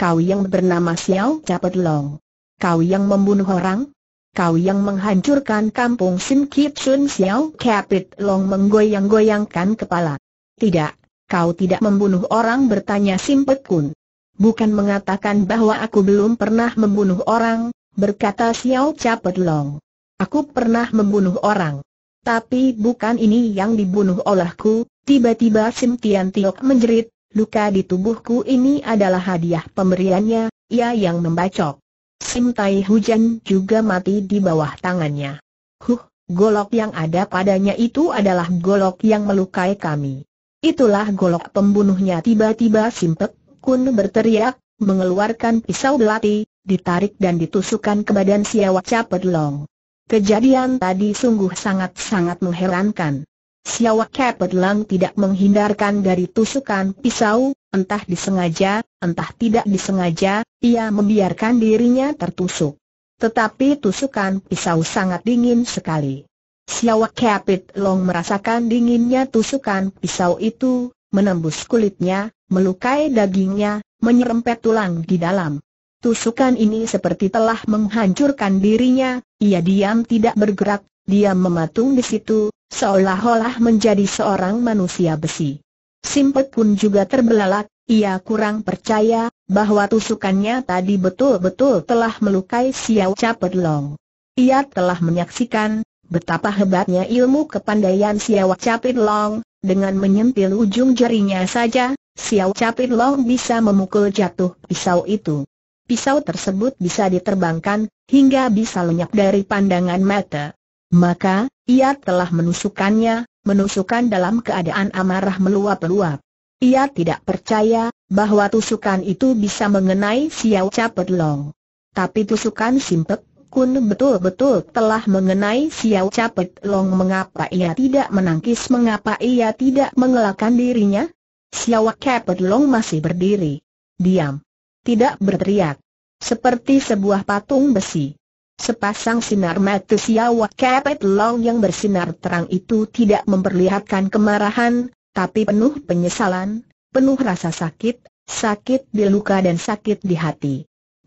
kau yang bernama Xiao Capit Long. Kau yang membunuh orang? Kau yang menghancurkan kampung Sim Kip Sun Xiao Capit Long menggoyang-goyangkan kepala. Tidak, kau tidak membunuh orang bertanya Sim Pek Kun. Bukan mengatakan bahwa aku belum pernah membunuh orang, berkata Xiao Capit Long. Aku pernah membunuh orang. Tapi bukan ini yang dibunuh olehku, tiba-tiba Sim Tian Tiok menjerit, luka di tubuhku ini adalah hadiah pemberiannya, ia yang membacok. Sim Tai Hujan juga mati di bawah tangannya. Huh, golok yang ada padanya itu adalah golok yang melukai kami. Itulah golok pembunuhnya tiba-tiba Sim Pek Kun berteriak, mengeluarkan pisau belati, ditarik dan ditusukkan ke badan capet long. Kejadian tadi sungguh sangat-sangat mengherankan. Siawak Lang tidak menghindarkan dari tusukan pisau, entah disengaja, entah tidak disengaja, ia membiarkan dirinya tertusuk. Tetapi tusukan pisau sangat dingin sekali. Siawak Kepet Long merasakan dinginnya tusukan pisau itu, menembus kulitnya, melukai dagingnya, menyerempet tulang di dalam. Tusukan ini seperti telah menghancurkan dirinya, ia diam tidak bergerak, dia mematung di situ, seolah-olah menjadi seorang manusia besi. Simpet pun juga terbelalak, ia kurang percaya, bahwa tusukannya tadi betul-betul telah melukai Xiao Capet Long. Ia telah menyaksikan, betapa hebatnya ilmu kepandaian Xiao Capet Long, dengan menyentil ujung jarinya saja, Xiao Capit Long bisa memukul jatuh pisau itu pisau tersebut bisa diterbangkan, hingga bisa lenyap dari pandangan mata. Maka, ia telah menusukannya, menusukan dalam keadaan amarah meluap-luap. Ia tidak percaya, bahwa tusukan itu bisa mengenai Xiao Capet Long. Tapi tusukan Simpek Kun betul-betul telah mengenai Xiao Capet Long mengapa ia tidak menangkis mengapa ia tidak mengelakkan dirinya? Xiao Capet Long masih berdiri. Diam tidak berteriak. Seperti sebuah patung besi. Sepasang sinar mata siawa kepet long yang bersinar terang itu tidak memperlihatkan kemarahan, tapi penuh penyesalan, penuh rasa sakit, sakit di luka dan sakit di hati.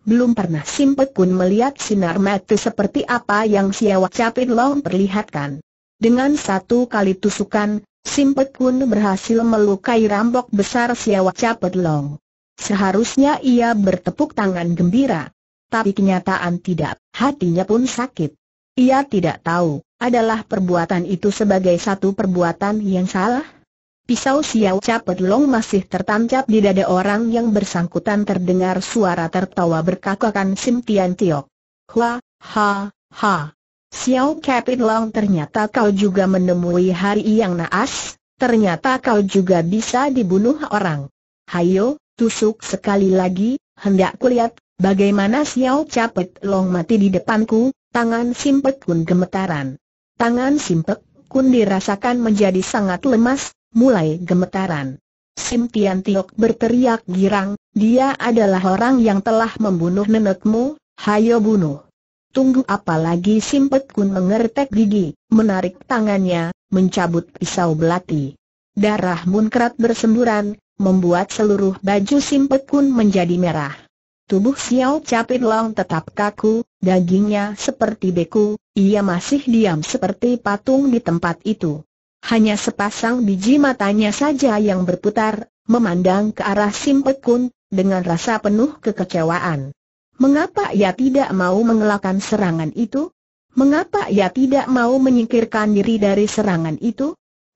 Belum pernah simpet Kun melihat sinar mata seperti apa yang siawa capit long perlihatkan. Dengan satu kali tusukan, simpet Kun berhasil melukai rambok besar siawa capit long. Seharusnya ia bertepuk tangan gembira. Tapi kenyataan tidak, hatinya pun sakit. Ia tidak tahu, adalah perbuatan itu sebagai satu perbuatan yang salah? Pisau Xiao Capet Long masih tertancap di dada orang yang bersangkutan terdengar suara tertawa berkakakan Sim Tian Tiok. Hua, ha, ha. Xiao Capit Long ternyata kau juga menemui hari yang naas, ternyata kau juga bisa dibunuh orang. Hayo, Tusuk sekali lagi, hendak kulihat, bagaimana Xiao Capet Long mati di depanku, tangan Simpek Kun gemetaran. Tangan Simpek Kun dirasakan menjadi sangat lemas, mulai gemetaran. Sim Tian Tiok berteriak girang, dia adalah orang yang telah membunuh nenekmu, hayo bunuh. Tunggu apa apalagi Simpet Kun mengertek gigi, menarik tangannya, mencabut pisau belati. Darah munkrat bersemburan, membuat seluruh baju Simpek Kun menjadi merah. Tubuh Xiao Capit Long tetap kaku, dagingnya seperti beku, ia masih diam seperti patung di tempat itu. Hanya sepasang biji matanya saja yang berputar, memandang ke arah Simpekun Kun, dengan rasa penuh kekecewaan. Mengapa ia tidak mau mengelakkan serangan itu? Mengapa ia tidak mau menyingkirkan diri dari serangan itu?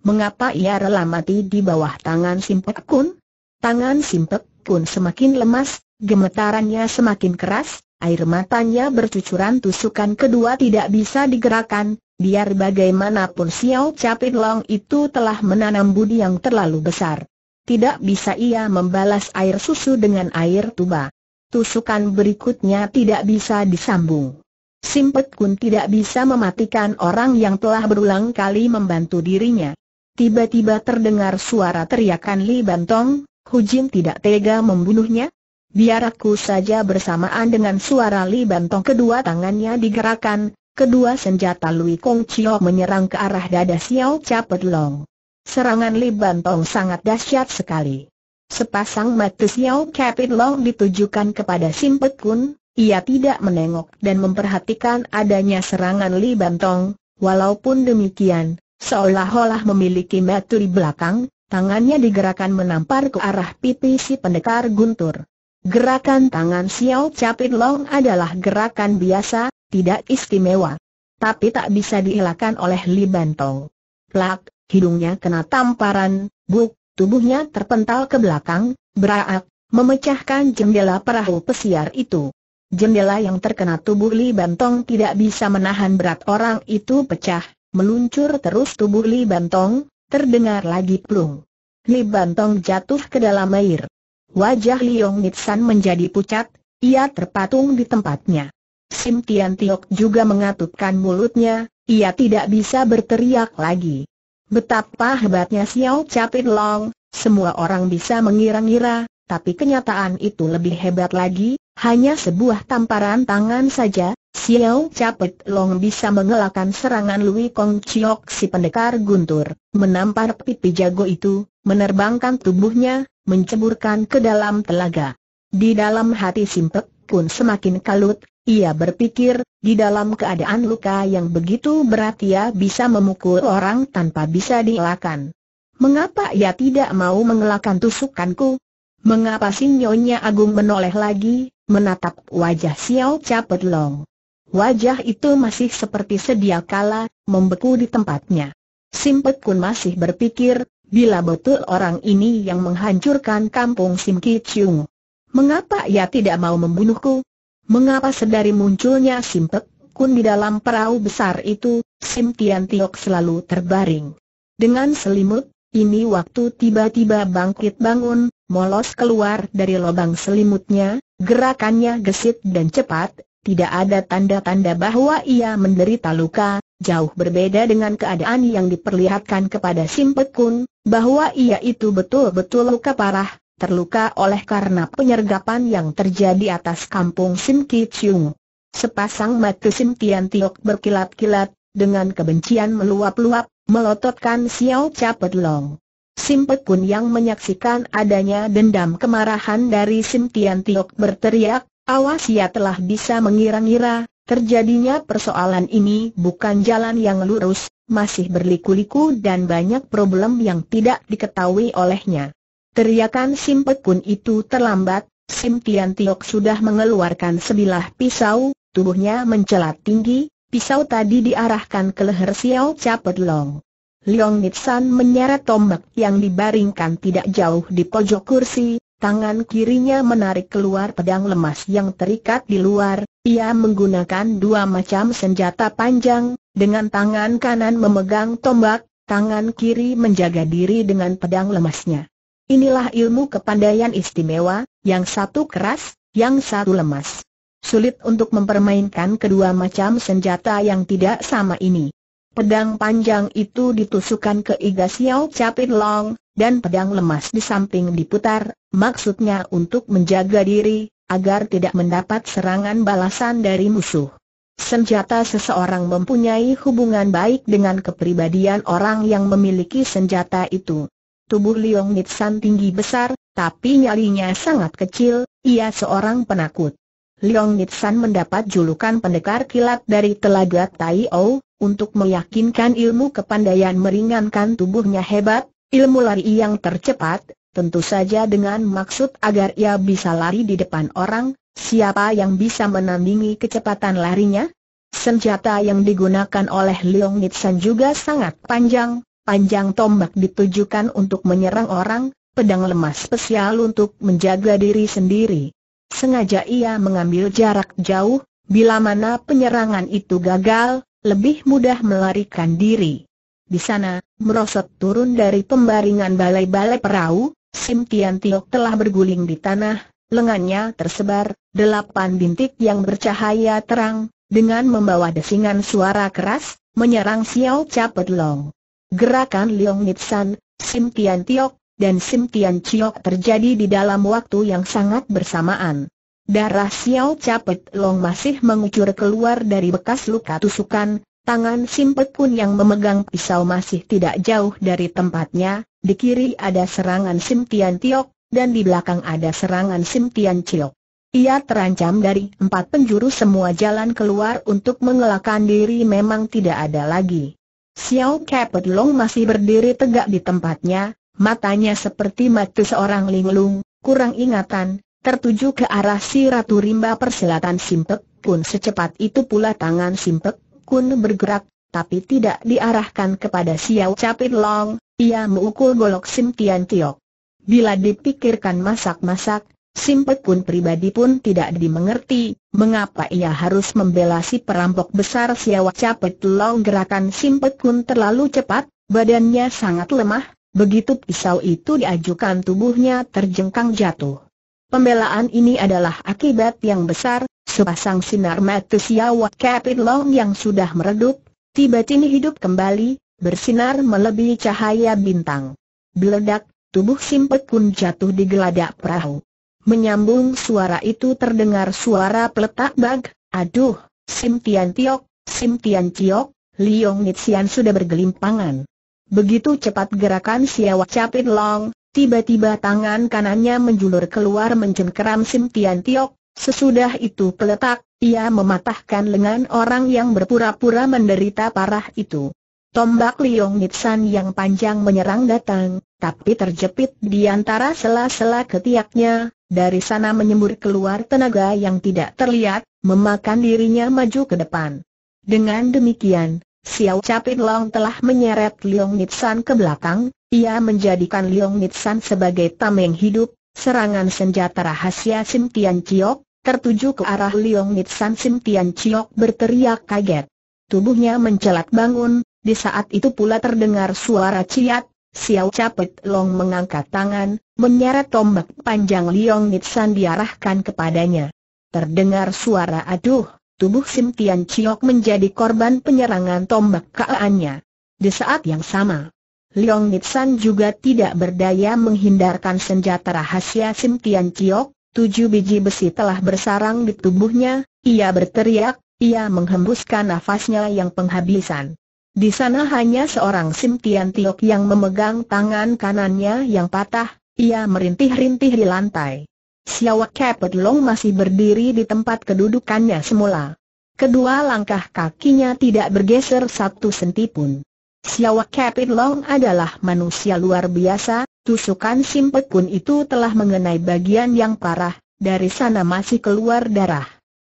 Mengapa ia rela mati di bawah tangan Simpek Kun? Tangan Simpek Kun semakin lemas, gemetarannya semakin keras, air matanya bercucuran tusukan kedua tidak bisa digerakkan, biar bagaimanapun Xiao Capit Long itu telah menanam budi yang terlalu besar. Tidak bisa ia membalas air susu dengan air tuba. Tusukan berikutnya tidak bisa disambung. Simpet Kun tidak bisa mematikan orang yang telah berulang kali membantu dirinya. Tiba-tiba terdengar suara teriakan Li Bantong, Hu Jin tidak tega membunuhnya? Biar aku saja bersamaan dengan suara Li Bantong kedua tangannya digerakkan, kedua senjata Lui Kong Chio menyerang ke arah dada Xiao Capet Long. Serangan Li Bantong sangat dahsyat sekali. Sepasang mata Xiao Capit Long ditujukan kepada Simpet Kun, ia tidak menengok dan memperhatikan adanya serangan Li Bantong, walaupun demikian, Seolah-olah memiliki metu di belakang, tangannya digerakkan menampar ke arah pipi si pendekar guntur. Gerakan tangan Xiao Capit Long adalah gerakan biasa, tidak istimewa. Tapi tak bisa dihilangkan oleh Li Bantong. Plak, hidungnya kena tamparan, buk, tubuhnya terpental ke belakang, beraak, memecahkan jendela perahu pesiar itu. Jendela yang terkena tubuh Li Bantong tidak bisa menahan berat orang itu pecah, Meluncur terus tubuh Li Bantong, terdengar lagi plung. Li Bantong jatuh ke dalam air. Wajah Liong Nitsan menjadi pucat, ia terpatung di tempatnya. Sim Tian Tiok juga mengatupkan mulutnya, ia tidak bisa berteriak lagi. Betapa hebatnya Xiao Capit Long, semua orang bisa mengira-ngira, tapi kenyataan itu lebih hebat lagi, hanya sebuah tamparan tangan saja, Xiao Capet Long bisa mengelakkan serangan Lui Kong Chiok si pendekar guntur, menampar pipi jago itu, menerbangkan tubuhnya, menceburkan ke dalam telaga. Di dalam hati Simpek pun semakin kalut, ia berpikir, di dalam keadaan luka yang begitu berat ia bisa memukul orang tanpa bisa dielakkan. Mengapa ia tidak mau mengelakkan tusukanku? Mengapa sinyonya Agung menoleh lagi, menatap wajah Xiao Capet Long. Wajah itu masih seperti sedia kala, membeku di tempatnya. Simpet Kun masih berpikir, bila betul orang ini yang menghancurkan kampung Sim Ki Chung. Mengapa ia tidak mau membunuhku? Mengapa sedari munculnya Simpet Kun di dalam perahu besar itu, Sim Tian Tiok selalu terbaring. Dengan selimut, ini waktu tiba-tiba bangkit bangun, molos keluar dari lubang selimutnya, gerakannya gesit dan cepat, tidak ada tanda-tanda bahwa ia menderita luka, jauh berbeda dengan keadaan yang diperlihatkan kepada Simpekun, bahwa ia itu betul-betul luka parah, terluka oleh karena penyergapan yang terjadi atas kampung Sim Ki Chiung. Sepasang mata Sim Tian Tiok berkilat-kilat, dengan kebencian meluap-luap, melototkan Xiao Capet Long. Simpek Kun yang menyaksikan adanya dendam kemarahan dari Sim Tian Tiok berteriak, awas ia telah bisa mengira-ngira, terjadinya persoalan ini bukan jalan yang lurus, masih berliku-liku dan banyak problem yang tidak diketahui olehnya. Teriakan Simpek Kun itu terlambat, Sim Tian Tiok sudah mengeluarkan sebilah pisau, tubuhnya mencelat tinggi, pisau tadi diarahkan ke leher Xiao Capet Long. Liong Nitsan menyeret tombak yang dibaringkan tidak jauh di pojok kursi, tangan kirinya menarik keluar pedang lemas yang terikat di luar, ia menggunakan dua macam senjata panjang, dengan tangan kanan memegang tombak, tangan kiri menjaga diri dengan pedang lemasnya. Inilah ilmu kepandaian istimewa, yang satu keras, yang satu lemas. Sulit untuk mempermainkan kedua macam senjata yang tidak sama ini. Pedang panjang itu ditusukkan ke iga Xiao Capit Long, dan pedang lemas di samping diputar, maksudnya untuk menjaga diri, agar tidak mendapat serangan balasan dari musuh. Senjata seseorang mempunyai hubungan baik dengan kepribadian orang yang memiliki senjata itu. Tubuh Liong Nitsan tinggi besar, tapi nyalinya sangat kecil, ia seorang penakut. Leong Nitsan mendapat julukan pendekar kilat dari telaga Tai O, untuk meyakinkan ilmu kepandaian meringankan tubuhnya hebat, ilmu lari yang tercepat, tentu saja dengan maksud agar ia bisa lari di depan orang, siapa yang bisa menandingi kecepatan larinya? Senjata yang digunakan oleh Leong Nitsan juga sangat panjang, panjang tombak ditujukan untuk menyerang orang, pedang lemas spesial untuk menjaga diri sendiri. Sengaja ia mengambil jarak jauh, bila mana penyerangan itu gagal, lebih mudah melarikan diri. Di sana, merosot turun dari pembaringan balai-balai perahu, Sim Tian Tiok telah berguling di tanah, lengannya tersebar, delapan bintik yang bercahaya terang, dengan membawa desingan suara keras, menyerang Xiao Capet Long. Gerakan Leong Nitsan, Sim Tian Tiok dan Sim Tian Chiok terjadi di dalam waktu yang sangat bersamaan. Darah Xiao Capet Long masih mengucur keluar dari bekas luka tusukan, tangan Sim Pek Kun yang memegang pisau masih tidak jauh dari tempatnya, di kiri ada serangan Sim Tian Tiok, dan di belakang ada serangan Sim Tian Chiok. Ia terancam dari empat penjuru semua jalan keluar untuk mengelakkan diri memang tidak ada lagi. Xiao Capet Long masih berdiri tegak di tempatnya, matanya seperti mata seorang linglung, kurang ingatan, tertuju ke arah si Ratu Rimba perselatan Simpek Kun secepat itu pula tangan Simpek Kun bergerak, tapi tidak diarahkan kepada Xiao Capit Long, ia mengukur golok Sim Tian Tiok. Bila dipikirkan masak-masak, Simpek Kun pribadi pun tidak dimengerti, mengapa ia harus membela si perampok besar Xiao Capit Long gerakan Simpek Kun terlalu cepat, badannya sangat lemah, Begitu pisau itu diajukan tubuhnya terjengkang jatuh. Pembelaan ini adalah akibat yang besar, sepasang sinar mata siawak Kapit Long yang sudah meredup, tiba-tiba hidup kembali, bersinar melebihi cahaya bintang. Beledak, tubuh Simpet pun jatuh di geladak perahu. Menyambung suara itu terdengar suara peletak bag, aduh, Sim Tian Tiok, Sim Tian Tiok, Liong Nitsian sudah bergelimpangan. Begitu cepat gerakan Siawa Capit Long, tiba-tiba tangan kanannya menjulur keluar mencengkeram Sim Tiok, sesudah itu peletak, ia mematahkan lengan orang yang berpura-pura menderita parah itu. Tombak Liong Nitsan yang panjang menyerang datang, tapi terjepit di antara sela-sela ketiaknya, dari sana menyembur keluar tenaga yang tidak terlihat, memakan dirinya maju ke depan. Dengan demikian, Xiao Capit Long telah menyeret Leong Nitsan ke belakang, ia menjadikan Leong Nitsan sebagai tameng hidup, serangan senjata rahasia Sim Tian Chiok, tertuju ke arah Leong Nitsan Sim Tian Chiok berteriak kaget. Tubuhnya mencelat bangun, di saat itu pula terdengar suara ciat, Xiao Capit Long mengangkat tangan, menyeret tombak panjang Liong Nitsan diarahkan kepadanya. Terdengar suara aduh, tubuh Sim Tian Chiok menjadi korban penyerangan tombak kaannya. Di saat yang sama, Leong Nitsan juga tidak berdaya menghindarkan senjata rahasia Sim Tian Chiok, tujuh biji besi telah bersarang di tubuhnya, ia berteriak, ia menghembuskan nafasnya yang penghabisan. Di sana hanya seorang Sim Tian Chiok yang memegang tangan kanannya yang patah, ia merintih-rintih di lantai. Xiao Kepet Long masih berdiri di tempat kedudukannya semula. Kedua langkah kakinya tidak bergeser satu senti pun. Xiao Capit Long adalah manusia luar biasa, tusukan simpet pun itu telah mengenai bagian yang parah, dari sana masih keluar darah.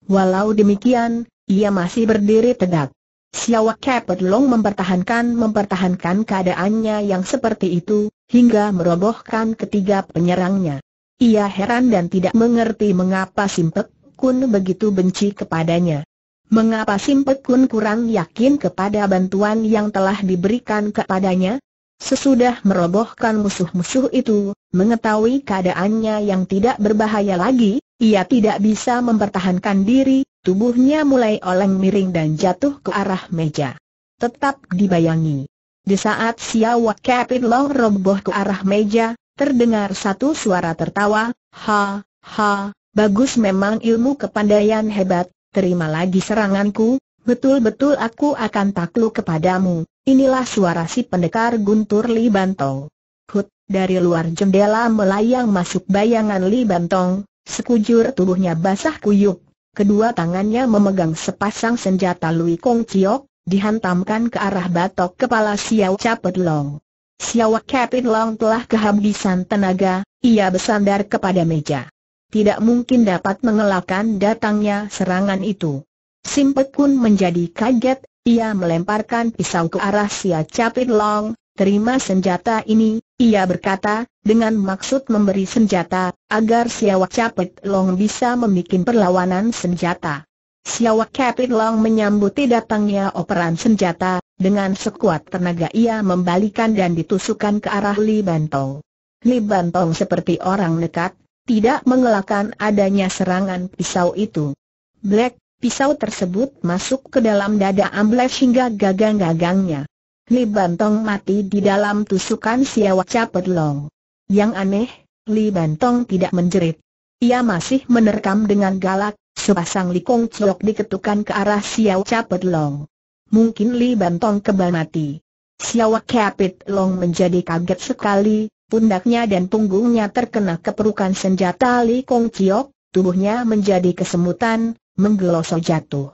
Walau demikian, ia masih berdiri tegak. Siawak Capit Long mempertahankan mempertahankan keadaannya yang seperti itu, hingga merobohkan ketiga penyerangnya. Ia heran dan tidak mengerti mengapa Simpek Kun begitu benci kepadanya. Mengapa Simpek Kun kurang yakin kepada bantuan yang telah diberikan kepadanya? Sesudah merobohkan musuh-musuh itu, mengetahui keadaannya yang tidak berbahaya lagi, ia tidak bisa mempertahankan diri, tubuhnya mulai oleng miring dan jatuh ke arah meja. Tetap dibayangi. Di saat Xiao Capit Long roboh ke arah meja, Terdengar satu suara tertawa, ha, ha, bagus memang ilmu kepandaian hebat, terima lagi seranganku, betul-betul aku akan takluk kepadamu. Inilah suara si pendekar Guntur Li Bantong. Hut, dari luar jendela melayang masuk bayangan Li Bantong, sekujur tubuhnya basah kuyuk, Kedua tangannya memegang sepasang senjata Lui Kong Chiok, dihantamkan ke arah batok kepala Xiao Capet Long. Siawak Capit Long telah kehabisan tenaga, ia bersandar kepada meja. Tidak mungkin dapat mengelakkan datangnya serangan itu. Simpek pun menjadi kaget, ia melemparkan pisau ke arah Sia Capit Long, terima senjata ini, ia berkata, dengan maksud memberi senjata, agar Siawak Capit Long bisa membuat perlawanan senjata. Siawak Capit Long menyambuti datangnya operan senjata, dengan sekuat tenaga ia membalikan dan ditusukkan ke arah Li Bantong. Li Bantong seperti orang nekat, tidak mengelakkan adanya serangan pisau itu. Black, pisau tersebut masuk ke dalam dada Ambles hingga gagang-gagangnya. Li Bantong mati di dalam tusukan Siawa Capet Long. Yang aneh, Li Bantong tidak menjerit. Ia masih menerkam dengan galak, sepasang likung cok diketukan ke arah siawak Capet Long mungkin Li Bantong kebal mati. Siawak Kapit Long menjadi kaget sekali, pundaknya dan punggungnya terkena keperukan senjata Li Kong Chiok, tubuhnya menjadi kesemutan, menggelosok jatuh.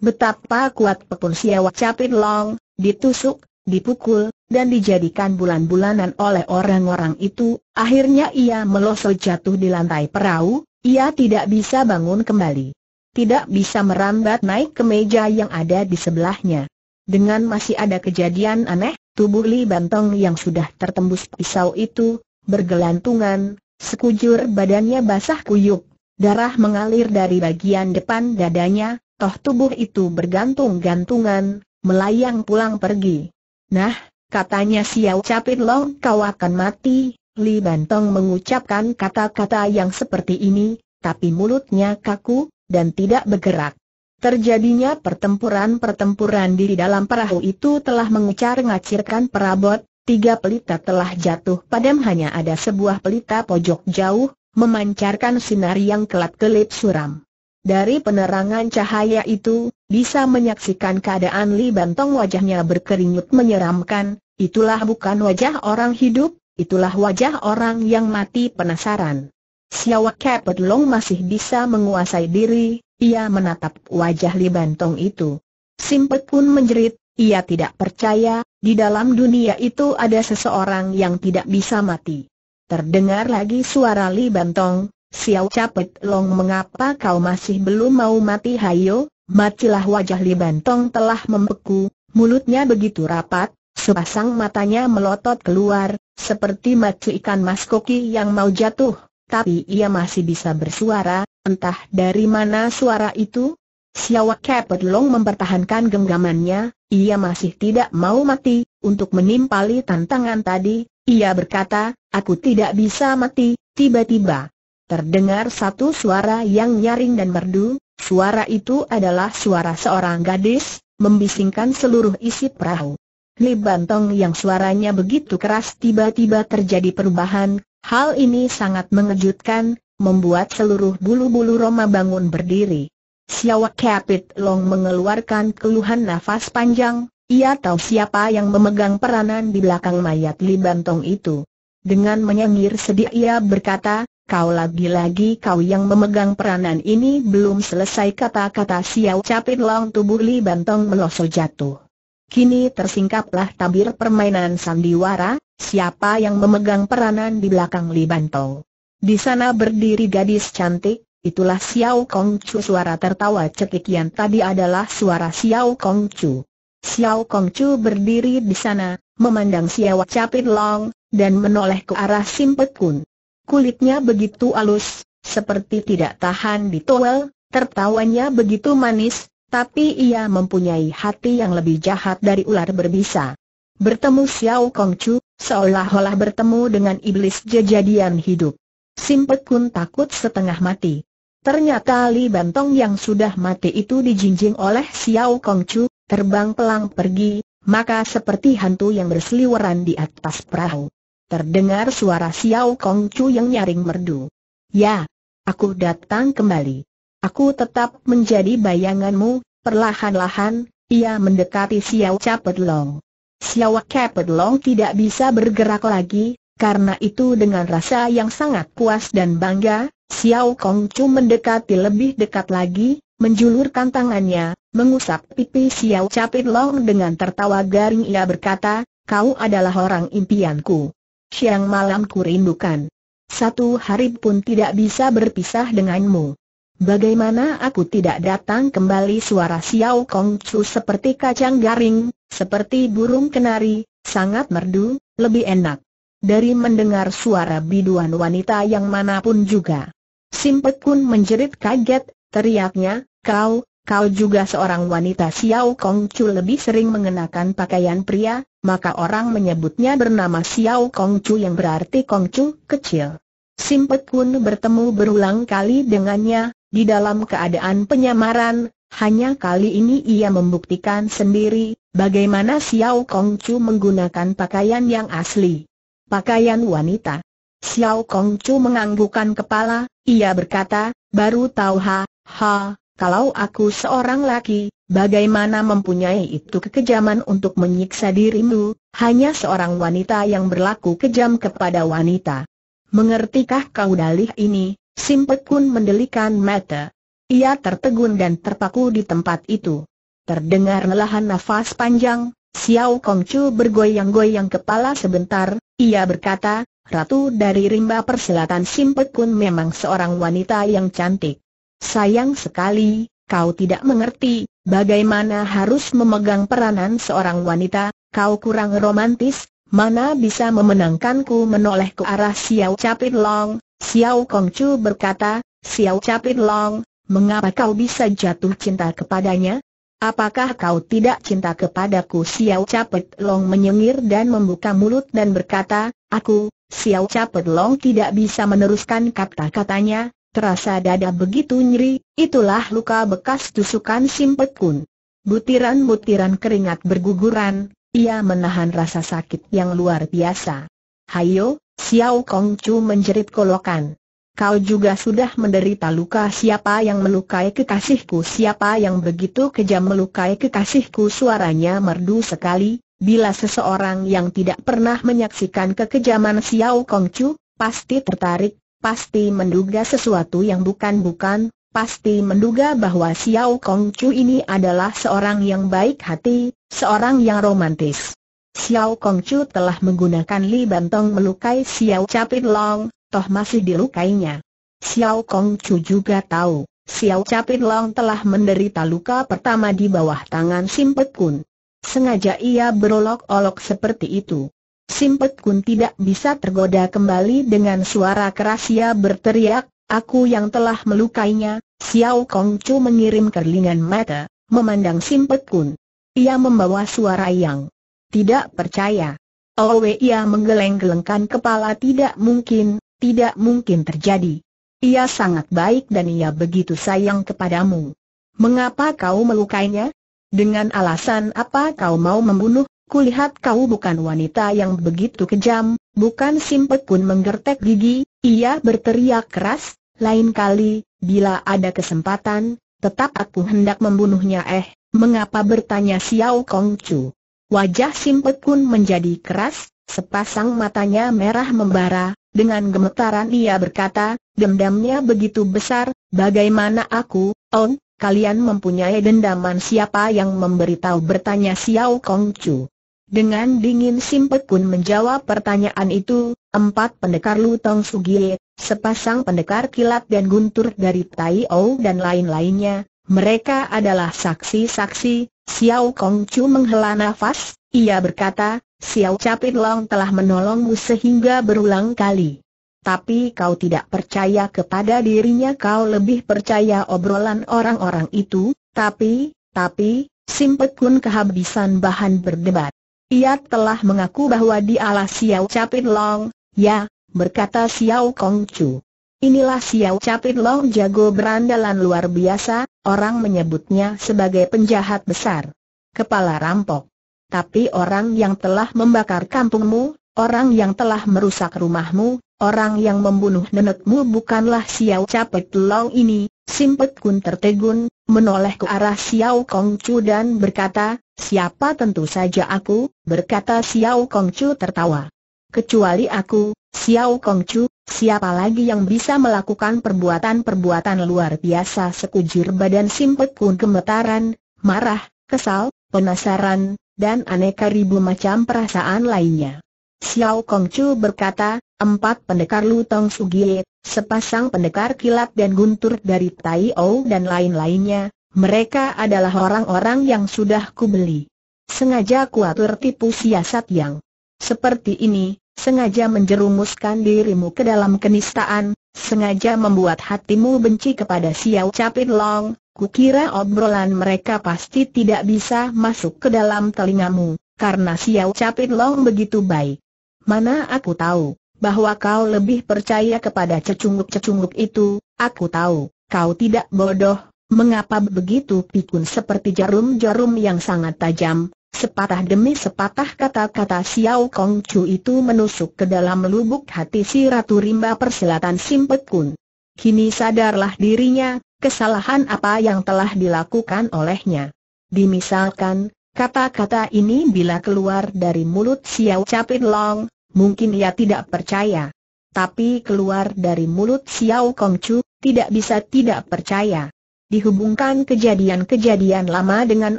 Betapa kuat pepun Siawak Kapit Long, ditusuk, dipukul, dan dijadikan bulan-bulanan oleh orang-orang itu, akhirnya ia melosok jatuh di lantai perahu, ia tidak bisa bangun kembali tidak bisa merambat naik ke meja yang ada di sebelahnya. Dengan masih ada kejadian aneh, tubuh Li Bantong yang sudah tertembus pisau itu, bergelantungan, sekujur badannya basah kuyuk, darah mengalir dari bagian depan dadanya, toh tubuh itu bergantung-gantungan, melayang pulang pergi. Nah, katanya Xiao Capit Long kau akan mati, Li Bantong mengucapkan kata-kata yang seperti ini, tapi mulutnya kaku, dan tidak bergerak. Terjadinya pertempuran-pertempuran di dalam perahu itu telah mengucar ngacirkan perabot, tiga pelita telah jatuh padam hanya ada sebuah pelita pojok jauh, memancarkan sinar yang kelap-kelip suram. Dari penerangan cahaya itu, bisa menyaksikan keadaan Li Bantong wajahnya berkeringut menyeramkan, itulah bukan wajah orang hidup, itulah wajah orang yang mati penasaran. Siawa Long masih bisa menguasai diri, ia menatap wajah Li Bantong itu. Simpet pun menjerit, ia tidak percaya, di dalam dunia itu ada seseorang yang tidak bisa mati. Terdengar lagi suara Li Bantong, Xiao Capet Long mengapa kau masih belum mau mati hayo, matilah wajah Li Bantong telah membeku, mulutnya begitu rapat, sepasang matanya melotot keluar, seperti macu ikan maskoki yang mau jatuh tapi ia masih bisa bersuara, entah dari mana suara itu. Siawak Kepet Long mempertahankan genggamannya, ia masih tidak mau mati, untuk menimpali tantangan tadi, ia berkata, aku tidak bisa mati, tiba-tiba. Terdengar satu suara yang nyaring dan merdu, suara itu adalah suara seorang gadis, membisingkan seluruh isi perahu. Li Bantong yang suaranya begitu keras tiba-tiba terjadi perubahan, Hal ini sangat mengejutkan, membuat seluruh bulu-bulu Roma bangun berdiri. Siawak Capit Long mengeluarkan keluhan nafas panjang, ia tahu siapa yang memegang peranan di belakang mayat Li Bantong itu. Dengan menyengir sedih ia berkata, kau lagi-lagi kau yang memegang peranan ini belum selesai kata-kata Xiao Capit Long tubuh Li Bantong meloso jatuh. Kini tersingkaplah tabir permainan sandiwara, siapa yang memegang peranan di belakang Li Bantou. Di sana berdiri gadis cantik, itulah Xiao Kong Chu suara tertawa cekikian tadi adalah suara Xiao Kong Chu. Xiao Kong Chu berdiri di sana, memandang Xiao Capit Long, dan menoleh ke arah Simpet Kun. Kulitnya begitu alus, seperti tidak tahan di towel, tertawanya begitu manis, tapi ia mempunyai hati yang lebih jahat dari ular berbisa. Bertemu Xiao Kong Chu, seolah-olah bertemu dengan iblis jejadian hidup. Simpek Kun takut setengah mati. Ternyata Li Bantong yang sudah mati itu dijinjing oleh Xiao Kong Chu, terbang pelang pergi, maka seperti hantu yang berseliweran di atas perahu. Terdengar suara Xiao Kong Chu yang nyaring merdu. Ya, aku datang kembali. Aku tetap menjadi bayanganmu, perlahan-lahan, ia mendekati Xiao Capetlong. Xiao Long tidak bisa bergerak lagi, karena itu dengan rasa yang sangat puas dan bangga, Xiao Chu mendekati lebih dekat lagi, menjulurkan tangannya, mengusap pipi Xiao Long dengan tertawa garing ia berkata, kau adalah orang impianku. Siang malam ku rindukan. Satu hari pun tidak bisa berpisah denganmu. Bagaimana aku tidak datang kembali suara Xiao Kong Chu seperti kacang garing, seperti burung kenari, sangat merdu, lebih enak. Dari mendengar suara biduan wanita yang manapun juga. Simpek Kun menjerit kaget, teriaknya, kau, kau juga seorang wanita Xiao Kong Chu lebih sering mengenakan pakaian pria, maka orang menyebutnya bernama Xiao Kong Chu yang berarti Kong Chu kecil. Simpek Kun bertemu berulang kali dengannya, di dalam keadaan penyamaran, hanya kali ini ia membuktikan sendiri, bagaimana Xiao Kongchu menggunakan pakaian yang asli. Pakaian wanita. Xiao Kongchu menganggukkan kepala, ia berkata, baru tahu ha, ha, kalau aku seorang laki, bagaimana mempunyai itu kekejaman untuk menyiksa dirimu, hanya seorang wanita yang berlaku kejam kepada wanita. Mengertikah kau dalih ini, Simpek Kun mendelikan mata. Ia tertegun dan terpaku di tempat itu. Terdengar lelahan nafas panjang, Xiao Kongcu bergoyang-goyang kepala sebentar, ia berkata, Ratu dari rimba perselatan Simpek Kun memang seorang wanita yang cantik. Sayang sekali, kau tidak mengerti, bagaimana harus memegang peranan seorang wanita, kau kurang romantis, mana bisa memenangkanku menoleh ke arah Xiao Capit Long, Xiao Kongcu berkata, Xiao Chapin Long, mengapa kau bisa jatuh cinta kepadanya? Apakah kau tidak cinta kepadaku? Xiao Capit Long menyengir dan membuka mulut dan berkata, aku, Xiao Capit Long tidak bisa meneruskan kata-katanya, terasa dada begitu nyeri, itulah luka bekas tusukan Simpet Kun. Butiran-butiran keringat berguguran, ia menahan rasa sakit yang luar biasa. Hayo, Xiao Kong Chu menjerit kolokan. Kau juga sudah menderita luka siapa yang melukai kekasihku siapa yang begitu kejam melukai kekasihku suaranya merdu sekali, bila seseorang yang tidak pernah menyaksikan kekejaman Xiao Kong Chu, pasti tertarik, pasti menduga sesuatu yang bukan-bukan, pasti menduga bahwa Xiao Kong Chu ini adalah seorang yang baik hati, seorang yang romantis. Xiao Kongchu telah menggunakan Li Bantong melukai Xiao Capit Long, toh masih dilukainya. Xiao Kongchu juga tahu, Xiao Capit Long telah menderita luka pertama di bawah tangan Simpet Kun. Sengaja ia berolok-olok seperti itu. Simpet Kun tidak bisa tergoda kembali dengan suara keras ia berteriak, Aku yang telah melukainya, Xiao Kongchu mengirim kerlingan mata, memandang Simpet Kun. Ia membawa suara yang tidak percaya. Owe ia menggeleng-gelengkan kepala tidak mungkin, tidak mungkin terjadi. Ia sangat baik dan ia begitu sayang kepadamu. Mengapa kau melukainya? Dengan alasan apa kau mau membunuh? Kulihat kau bukan wanita yang begitu kejam, bukan simpet pun menggertek gigi, ia berteriak keras, lain kali, bila ada kesempatan, tetap aku hendak membunuhnya eh, mengapa bertanya Xiao Kongcu? Wajah Simpek Kun menjadi keras, sepasang matanya merah membara, dengan gemetaran ia berkata, dendamnya begitu besar, bagaimana aku, Ong, kalian mempunyai dendaman siapa yang memberitahu bertanya Xiao Kong Chu. Dengan dingin Simpek Kun menjawab pertanyaan itu, empat pendekar Lutong Sugie, sepasang pendekar kilat dan guntur dari Tai O dan lain-lainnya, mereka adalah saksi-saksi, Xiao Kong Chu menghela nafas, ia berkata, Xiao Capit Long telah menolongmu sehingga berulang kali. Tapi kau tidak percaya kepada dirinya kau lebih percaya obrolan orang-orang itu, tapi, tapi, Simpet Kun kehabisan bahan berdebat. Ia telah mengaku bahwa dialah Xiao Capit Long, ya, berkata Xiao Kong Chu. Inilah Xiao Capit Long jago berandalan luar biasa, orang menyebutnya sebagai penjahat besar. Kepala rampok. Tapi orang yang telah membakar kampungmu, orang yang telah merusak rumahmu, orang yang membunuh nenekmu bukanlah Xiao Capit Long ini. Simpet Kun tertegun, menoleh ke arah Xiao Kong Chu dan berkata, Siapa tentu saja aku, berkata Xiao Kongcu tertawa. Kecuali aku, Xiao Kongcu, Siapa lagi yang bisa melakukan perbuatan-perbuatan luar biasa sekujur badan simpet pun gemetaran, marah, kesal, penasaran, dan aneka ribu macam perasaan lainnya. Xiao Kongcu berkata, empat pendekar Lutong Sugie, sepasang pendekar kilat dan guntur dari Tai O dan lain-lainnya, mereka adalah orang-orang yang sudah kubeli. Sengaja kuatur tipu siasat yang seperti ini, sengaja menjerumuskan dirimu ke dalam kenistaan, sengaja membuat hatimu benci kepada Xiao Capit Long, kukira obrolan mereka pasti tidak bisa masuk ke dalam telingamu, karena Xiao Capit Long begitu baik. Mana aku tahu, bahwa kau lebih percaya kepada cecunguk-cecunguk itu, aku tahu, kau tidak bodoh, mengapa begitu pikun seperti jarum-jarum yang sangat tajam, Sepatah demi sepatah kata-kata Xiao Kong Chu itu menusuk ke dalam lubuk hati si Ratu Rimba Persilatan Simpet Kun. Kini sadarlah dirinya, kesalahan apa yang telah dilakukan olehnya. Dimisalkan, kata-kata ini bila keluar dari mulut Xiao Capit Long, mungkin ia tidak percaya. Tapi keluar dari mulut Xiao Kong Chu, tidak bisa tidak percaya dihubungkan kejadian-kejadian lama dengan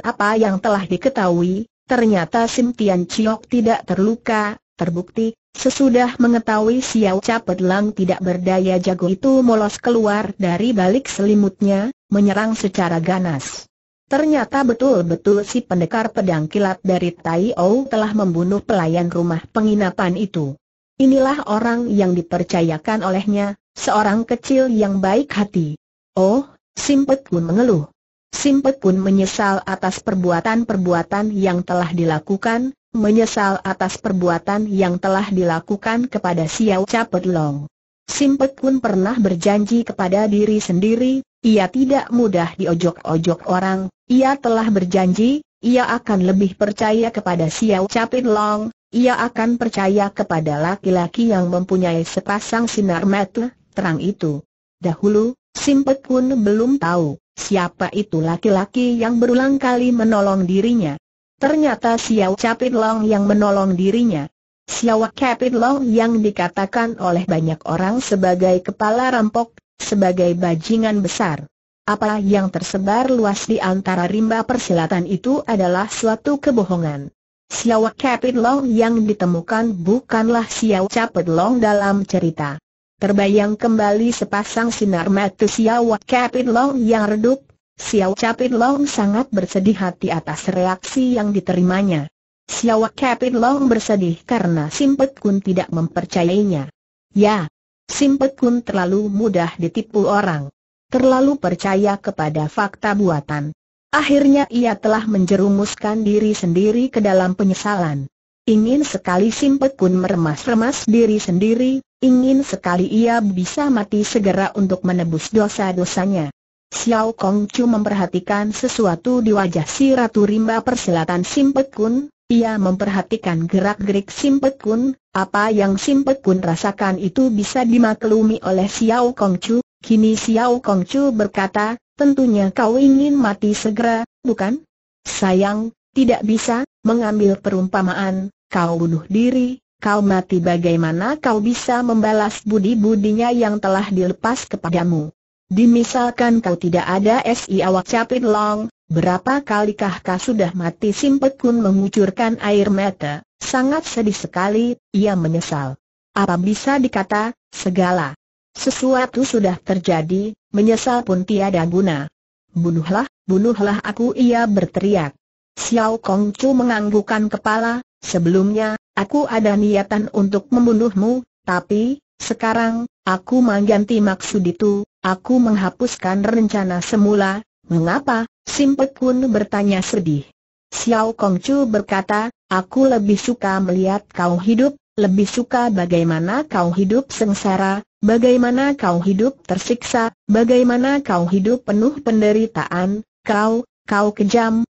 apa yang telah diketahui, ternyata Sim Tian Chiok tidak terluka, terbukti, sesudah mengetahui Xiao Cha Lang tidak berdaya jago itu molos keluar dari balik selimutnya, menyerang secara ganas. Ternyata betul-betul si pendekar pedang kilat dari Tai O telah membunuh pelayan rumah penginapan itu. Inilah orang yang dipercayakan olehnya, seorang kecil yang baik hati. Oh, Simpet pun mengeluh. Simpet pun menyesal atas perbuatan-perbuatan yang telah dilakukan, menyesal atas perbuatan yang telah dilakukan kepada Xiao Capet Long. Simpet pun pernah berjanji kepada diri sendiri, ia tidak mudah diojok-ojok orang, ia telah berjanji, ia akan lebih percaya kepada Xiao Capit Long, ia akan percaya kepada laki-laki yang mempunyai sepasang sinar mata terang itu. Dahulu, Simpek pun belum tahu siapa itu laki-laki yang berulang kali menolong dirinya. Ternyata Xiao Capit Long yang menolong dirinya. Xiao Capit Long yang dikatakan oleh banyak orang sebagai kepala rampok, sebagai bajingan besar. Apa yang tersebar luas di antara rimba persilatan itu adalah suatu kebohongan. Xiao Capit Long yang ditemukan bukanlah Xiao Capit Long dalam cerita. Terbayang kembali sepasang sinar mata Xiao Capit Long yang redup, Xiao Capit Long sangat bersedih hati atas reaksi yang diterimanya. Xiao Capit Long bersedih karena Simpet Kun tidak mempercayainya. Ya, Simpet Kun terlalu mudah ditipu orang. Terlalu percaya kepada fakta buatan. Akhirnya ia telah menjerumuskan diri sendiri ke dalam penyesalan. Ingin sekali Simpet Kun meremas-remas diri sendiri, Ingin sekali ia bisa mati segera untuk menebus dosa-dosanya. Xiao Kong Chu memperhatikan sesuatu di wajah si Ratu Rimba Persilatan Simpet Kun, ia memperhatikan gerak-gerik Simpet Kun, apa yang Simpet Kun rasakan itu bisa dimaklumi oleh Xiao Kong Chu, kini Xiao Kong Chu berkata, tentunya kau ingin mati segera, bukan? Sayang, tidak bisa, mengambil perumpamaan, kau bunuh diri, Kau mati bagaimana kau bisa membalas budi-budinya yang telah dilepas kepadamu? Dimisalkan kau tidak ada si awak capit long, berapa kalikah kau sudah mati simpet Kun mengucurkan air mata, sangat sedih sekali, ia menyesal. Apa bisa dikata, segala sesuatu sudah terjadi, menyesal pun tiada guna. Bunuhlah, bunuhlah aku ia berteriak. Xiao Kong Chu menganggukkan kepala, sebelumnya, Aku ada niatan untuk membunuhmu, tapi, sekarang, aku mengganti maksud itu, aku menghapuskan rencana semula, mengapa? Simpek Kun bertanya sedih. Xiao Kongcu berkata, aku lebih suka melihat kau hidup, lebih suka bagaimana kau hidup sengsara, bagaimana kau hidup tersiksa, bagaimana kau hidup penuh penderitaan, kau, kau kejam,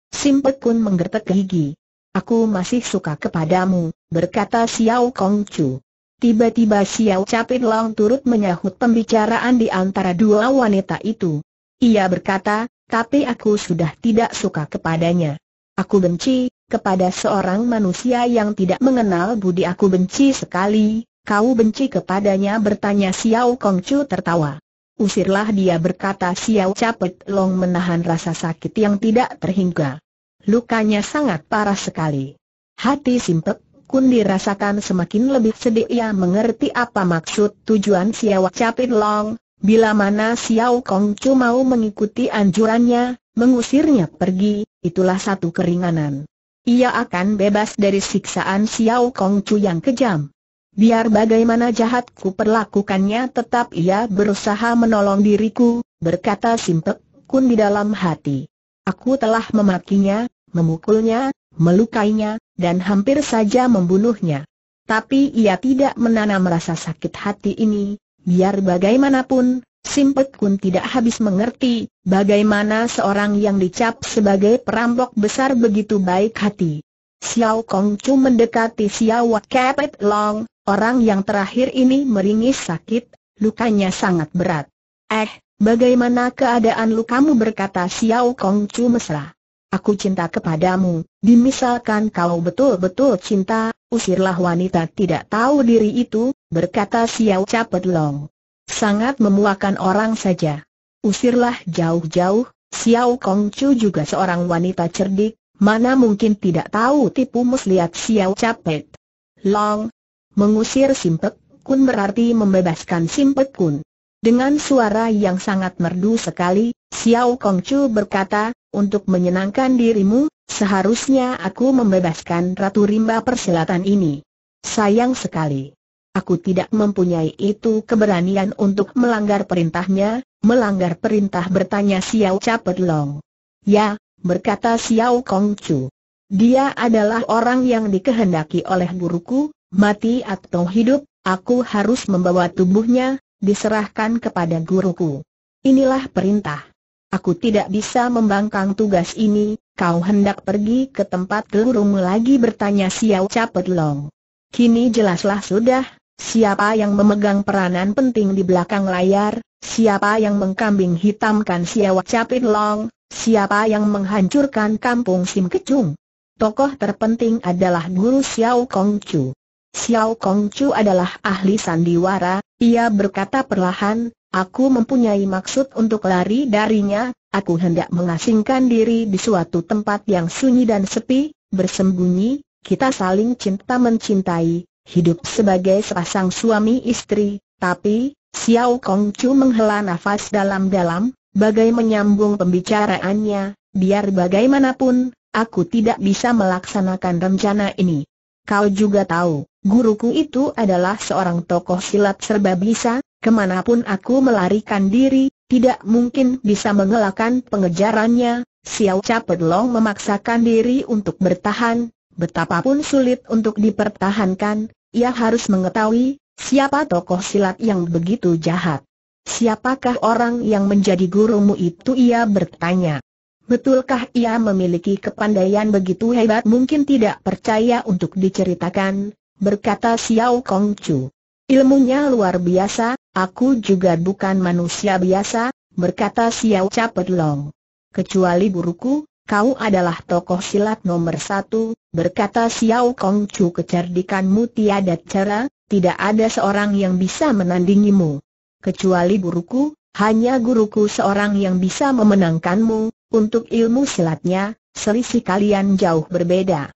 pun menggertak gigi. Aku masih suka kepadamu, berkata Xiao Kong Chu. Tiba-tiba Xiao Capit Long turut menyahut pembicaraan di antara dua wanita itu. Ia berkata, tapi aku sudah tidak suka kepadanya. Aku benci, kepada seorang manusia yang tidak mengenal budi aku benci sekali, kau benci kepadanya bertanya Xiao Kong Chu tertawa. Usirlah dia berkata Xiao Capit Long menahan rasa sakit yang tidak terhingga. Lukanya sangat parah sekali. Hati Simpek Kun dirasakan semakin lebih sedih ia mengerti apa maksud tujuan Siawak Capit Long, bila mana Siaw Kong Chu mau mengikuti anjurannya, mengusirnya pergi, itulah satu keringanan. Ia akan bebas dari siksaan Siaw Kong Chu yang kejam. Biar bagaimana jahatku perlakukannya tetap ia berusaha menolong diriku, berkata Simpek Kun di dalam hati. Aku telah memakinya, memukulnya, melukainya, dan hampir saja membunuhnya. Tapi ia tidak menanam rasa sakit hati ini, biar bagaimanapun, Simpet Kun tidak habis mengerti, bagaimana seorang yang dicap sebagai perampok besar begitu baik hati. Xiao Kong Chu mendekati Xiao Kepet Long, orang yang terakhir ini meringis sakit, lukanya sangat berat. Eh, bagaimana keadaan lukamu berkata Xiao Kong Chu mesra. Aku cinta kepadamu, dimisalkan kau betul-betul cinta, usirlah wanita tidak tahu diri itu, berkata Xiao Capet Long. Sangat memuakan orang saja. Usirlah jauh-jauh, Xiao Kongcu juga seorang wanita cerdik, mana mungkin tidak tahu tipu muslihat Xiao Capet. Long, mengusir Simpek Kun berarti membebaskan Simpek Kun. Dengan suara yang sangat merdu sekali, Xiao Kongcu berkata, untuk menyenangkan dirimu, seharusnya aku membebaskan Ratu Rimba persilatan ini. Sayang sekali. Aku tidak mempunyai itu keberanian untuk melanggar perintahnya, melanggar perintah bertanya Xiao Capet Long. Ya, berkata Xiao Kong Chu. Dia adalah orang yang dikehendaki oleh guruku, mati atau hidup, aku harus membawa tubuhnya, diserahkan kepada guruku. Inilah perintah. Aku tidak bisa membangkang tugas ini, kau hendak pergi ke tempat gelurumu lagi bertanya Xiao Capet Long. Kini jelaslah sudah, siapa yang memegang peranan penting di belakang layar, siapa yang mengkambing hitamkan Xiao Capet Long, siapa yang menghancurkan kampung Sim Kecung. Tokoh terpenting adalah guru Xiao Kong Chu. Xiao Kong Chu adalah ahli sandiwara, ia berkata perlahan, Aku mempunyai maksud untuk lari darinya, aku hendak mengasingkan diri di suatu tempat yang sunyi dan sepi, bersembunyi, kita saling cinta mencintai, hidup sebagai sepasang suami istri, tapi, Xiao Kong Chu menghela nafas dalam-dalam, bagai menyambung pembicaraannya, biar bagaimanapun, aku tidak bisa melaksanakan rencana ini. Kau juga tahu, guruku itu adalah seorang tokoh silat serba bisa, Kemanapun aku melarikan diri, tidak mungkin bisa mengelakkan pengejarannya, Xiao Capet Long memaksakan diri untuk bertahan, betapapun sulit untuk dipertahankan, ia harus mengetahui, siapa tokoh silat yang begitu jahat. Siapakah orang yang menjadi gurumu itu ia bertanya. Betulkah ia memiliki kepandaian begitu hebat mungkin tidak percaya untuk diceritakan, berkata Xiao Kongchu. Ilmunya luar biasa, Aku juga bukan manusia biasa, berkata Xiao Capet Long. Kecuali guruku, kau adalah tokoh silat nomor satu, berkata Xiao Kong Chu kecerdikanmu tiada cara, tidak ada seorang yang bisa menandingimu. Kecuali guruku, hanya guruku seorang yang bisa memenangkanmu, untuk ilmu silatnya, selisih kalian jauh berbeda.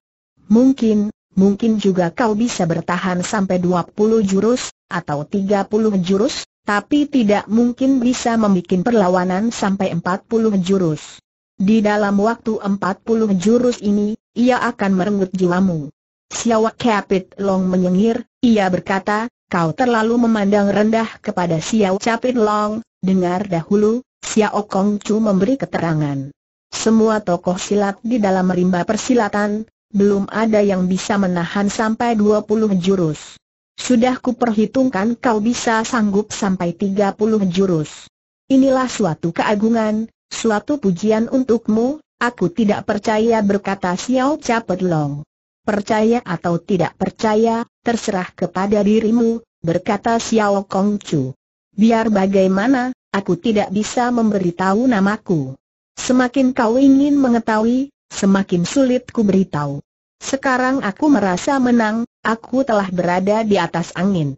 Mungkin, mungkin juga kau bisa bertahan sampai 20 jurus, atau 30 jurus, tapi tidak mungkin bisa membuat perlawanan sampai 40 jurus. Di dalam waktu 40 jurus ini, ia akan merenggut jiwamu. Siawak Capit Long menyengir, ia berkata, kau terlalu memandang rendah kepada Siawak Capit Long, dengar dahulu, Siawak Kong Chu memberi keterangan. Semua tokoh silat di dalam rimba persilatan, belum ada yang bisa menahan sampai 20 jurus. Sudah kuperhitungkan kau bisa sanggup sampai 30 jurus. Inilah suatu keagungan, suatu pujian untukmu, aku tidak percaya berkata Xiao Capet Long. Percaya atau tidak percaya, terserah kepada dirimu, berkata Xiao Kong Chu. Biar bagaimana, aku tidak bisa memberitahu namaku. Semakin kau ingin mengetahui, semakin sulit ku beritahu. Sekarang aku merasa menang, aku telah berada di atas angin.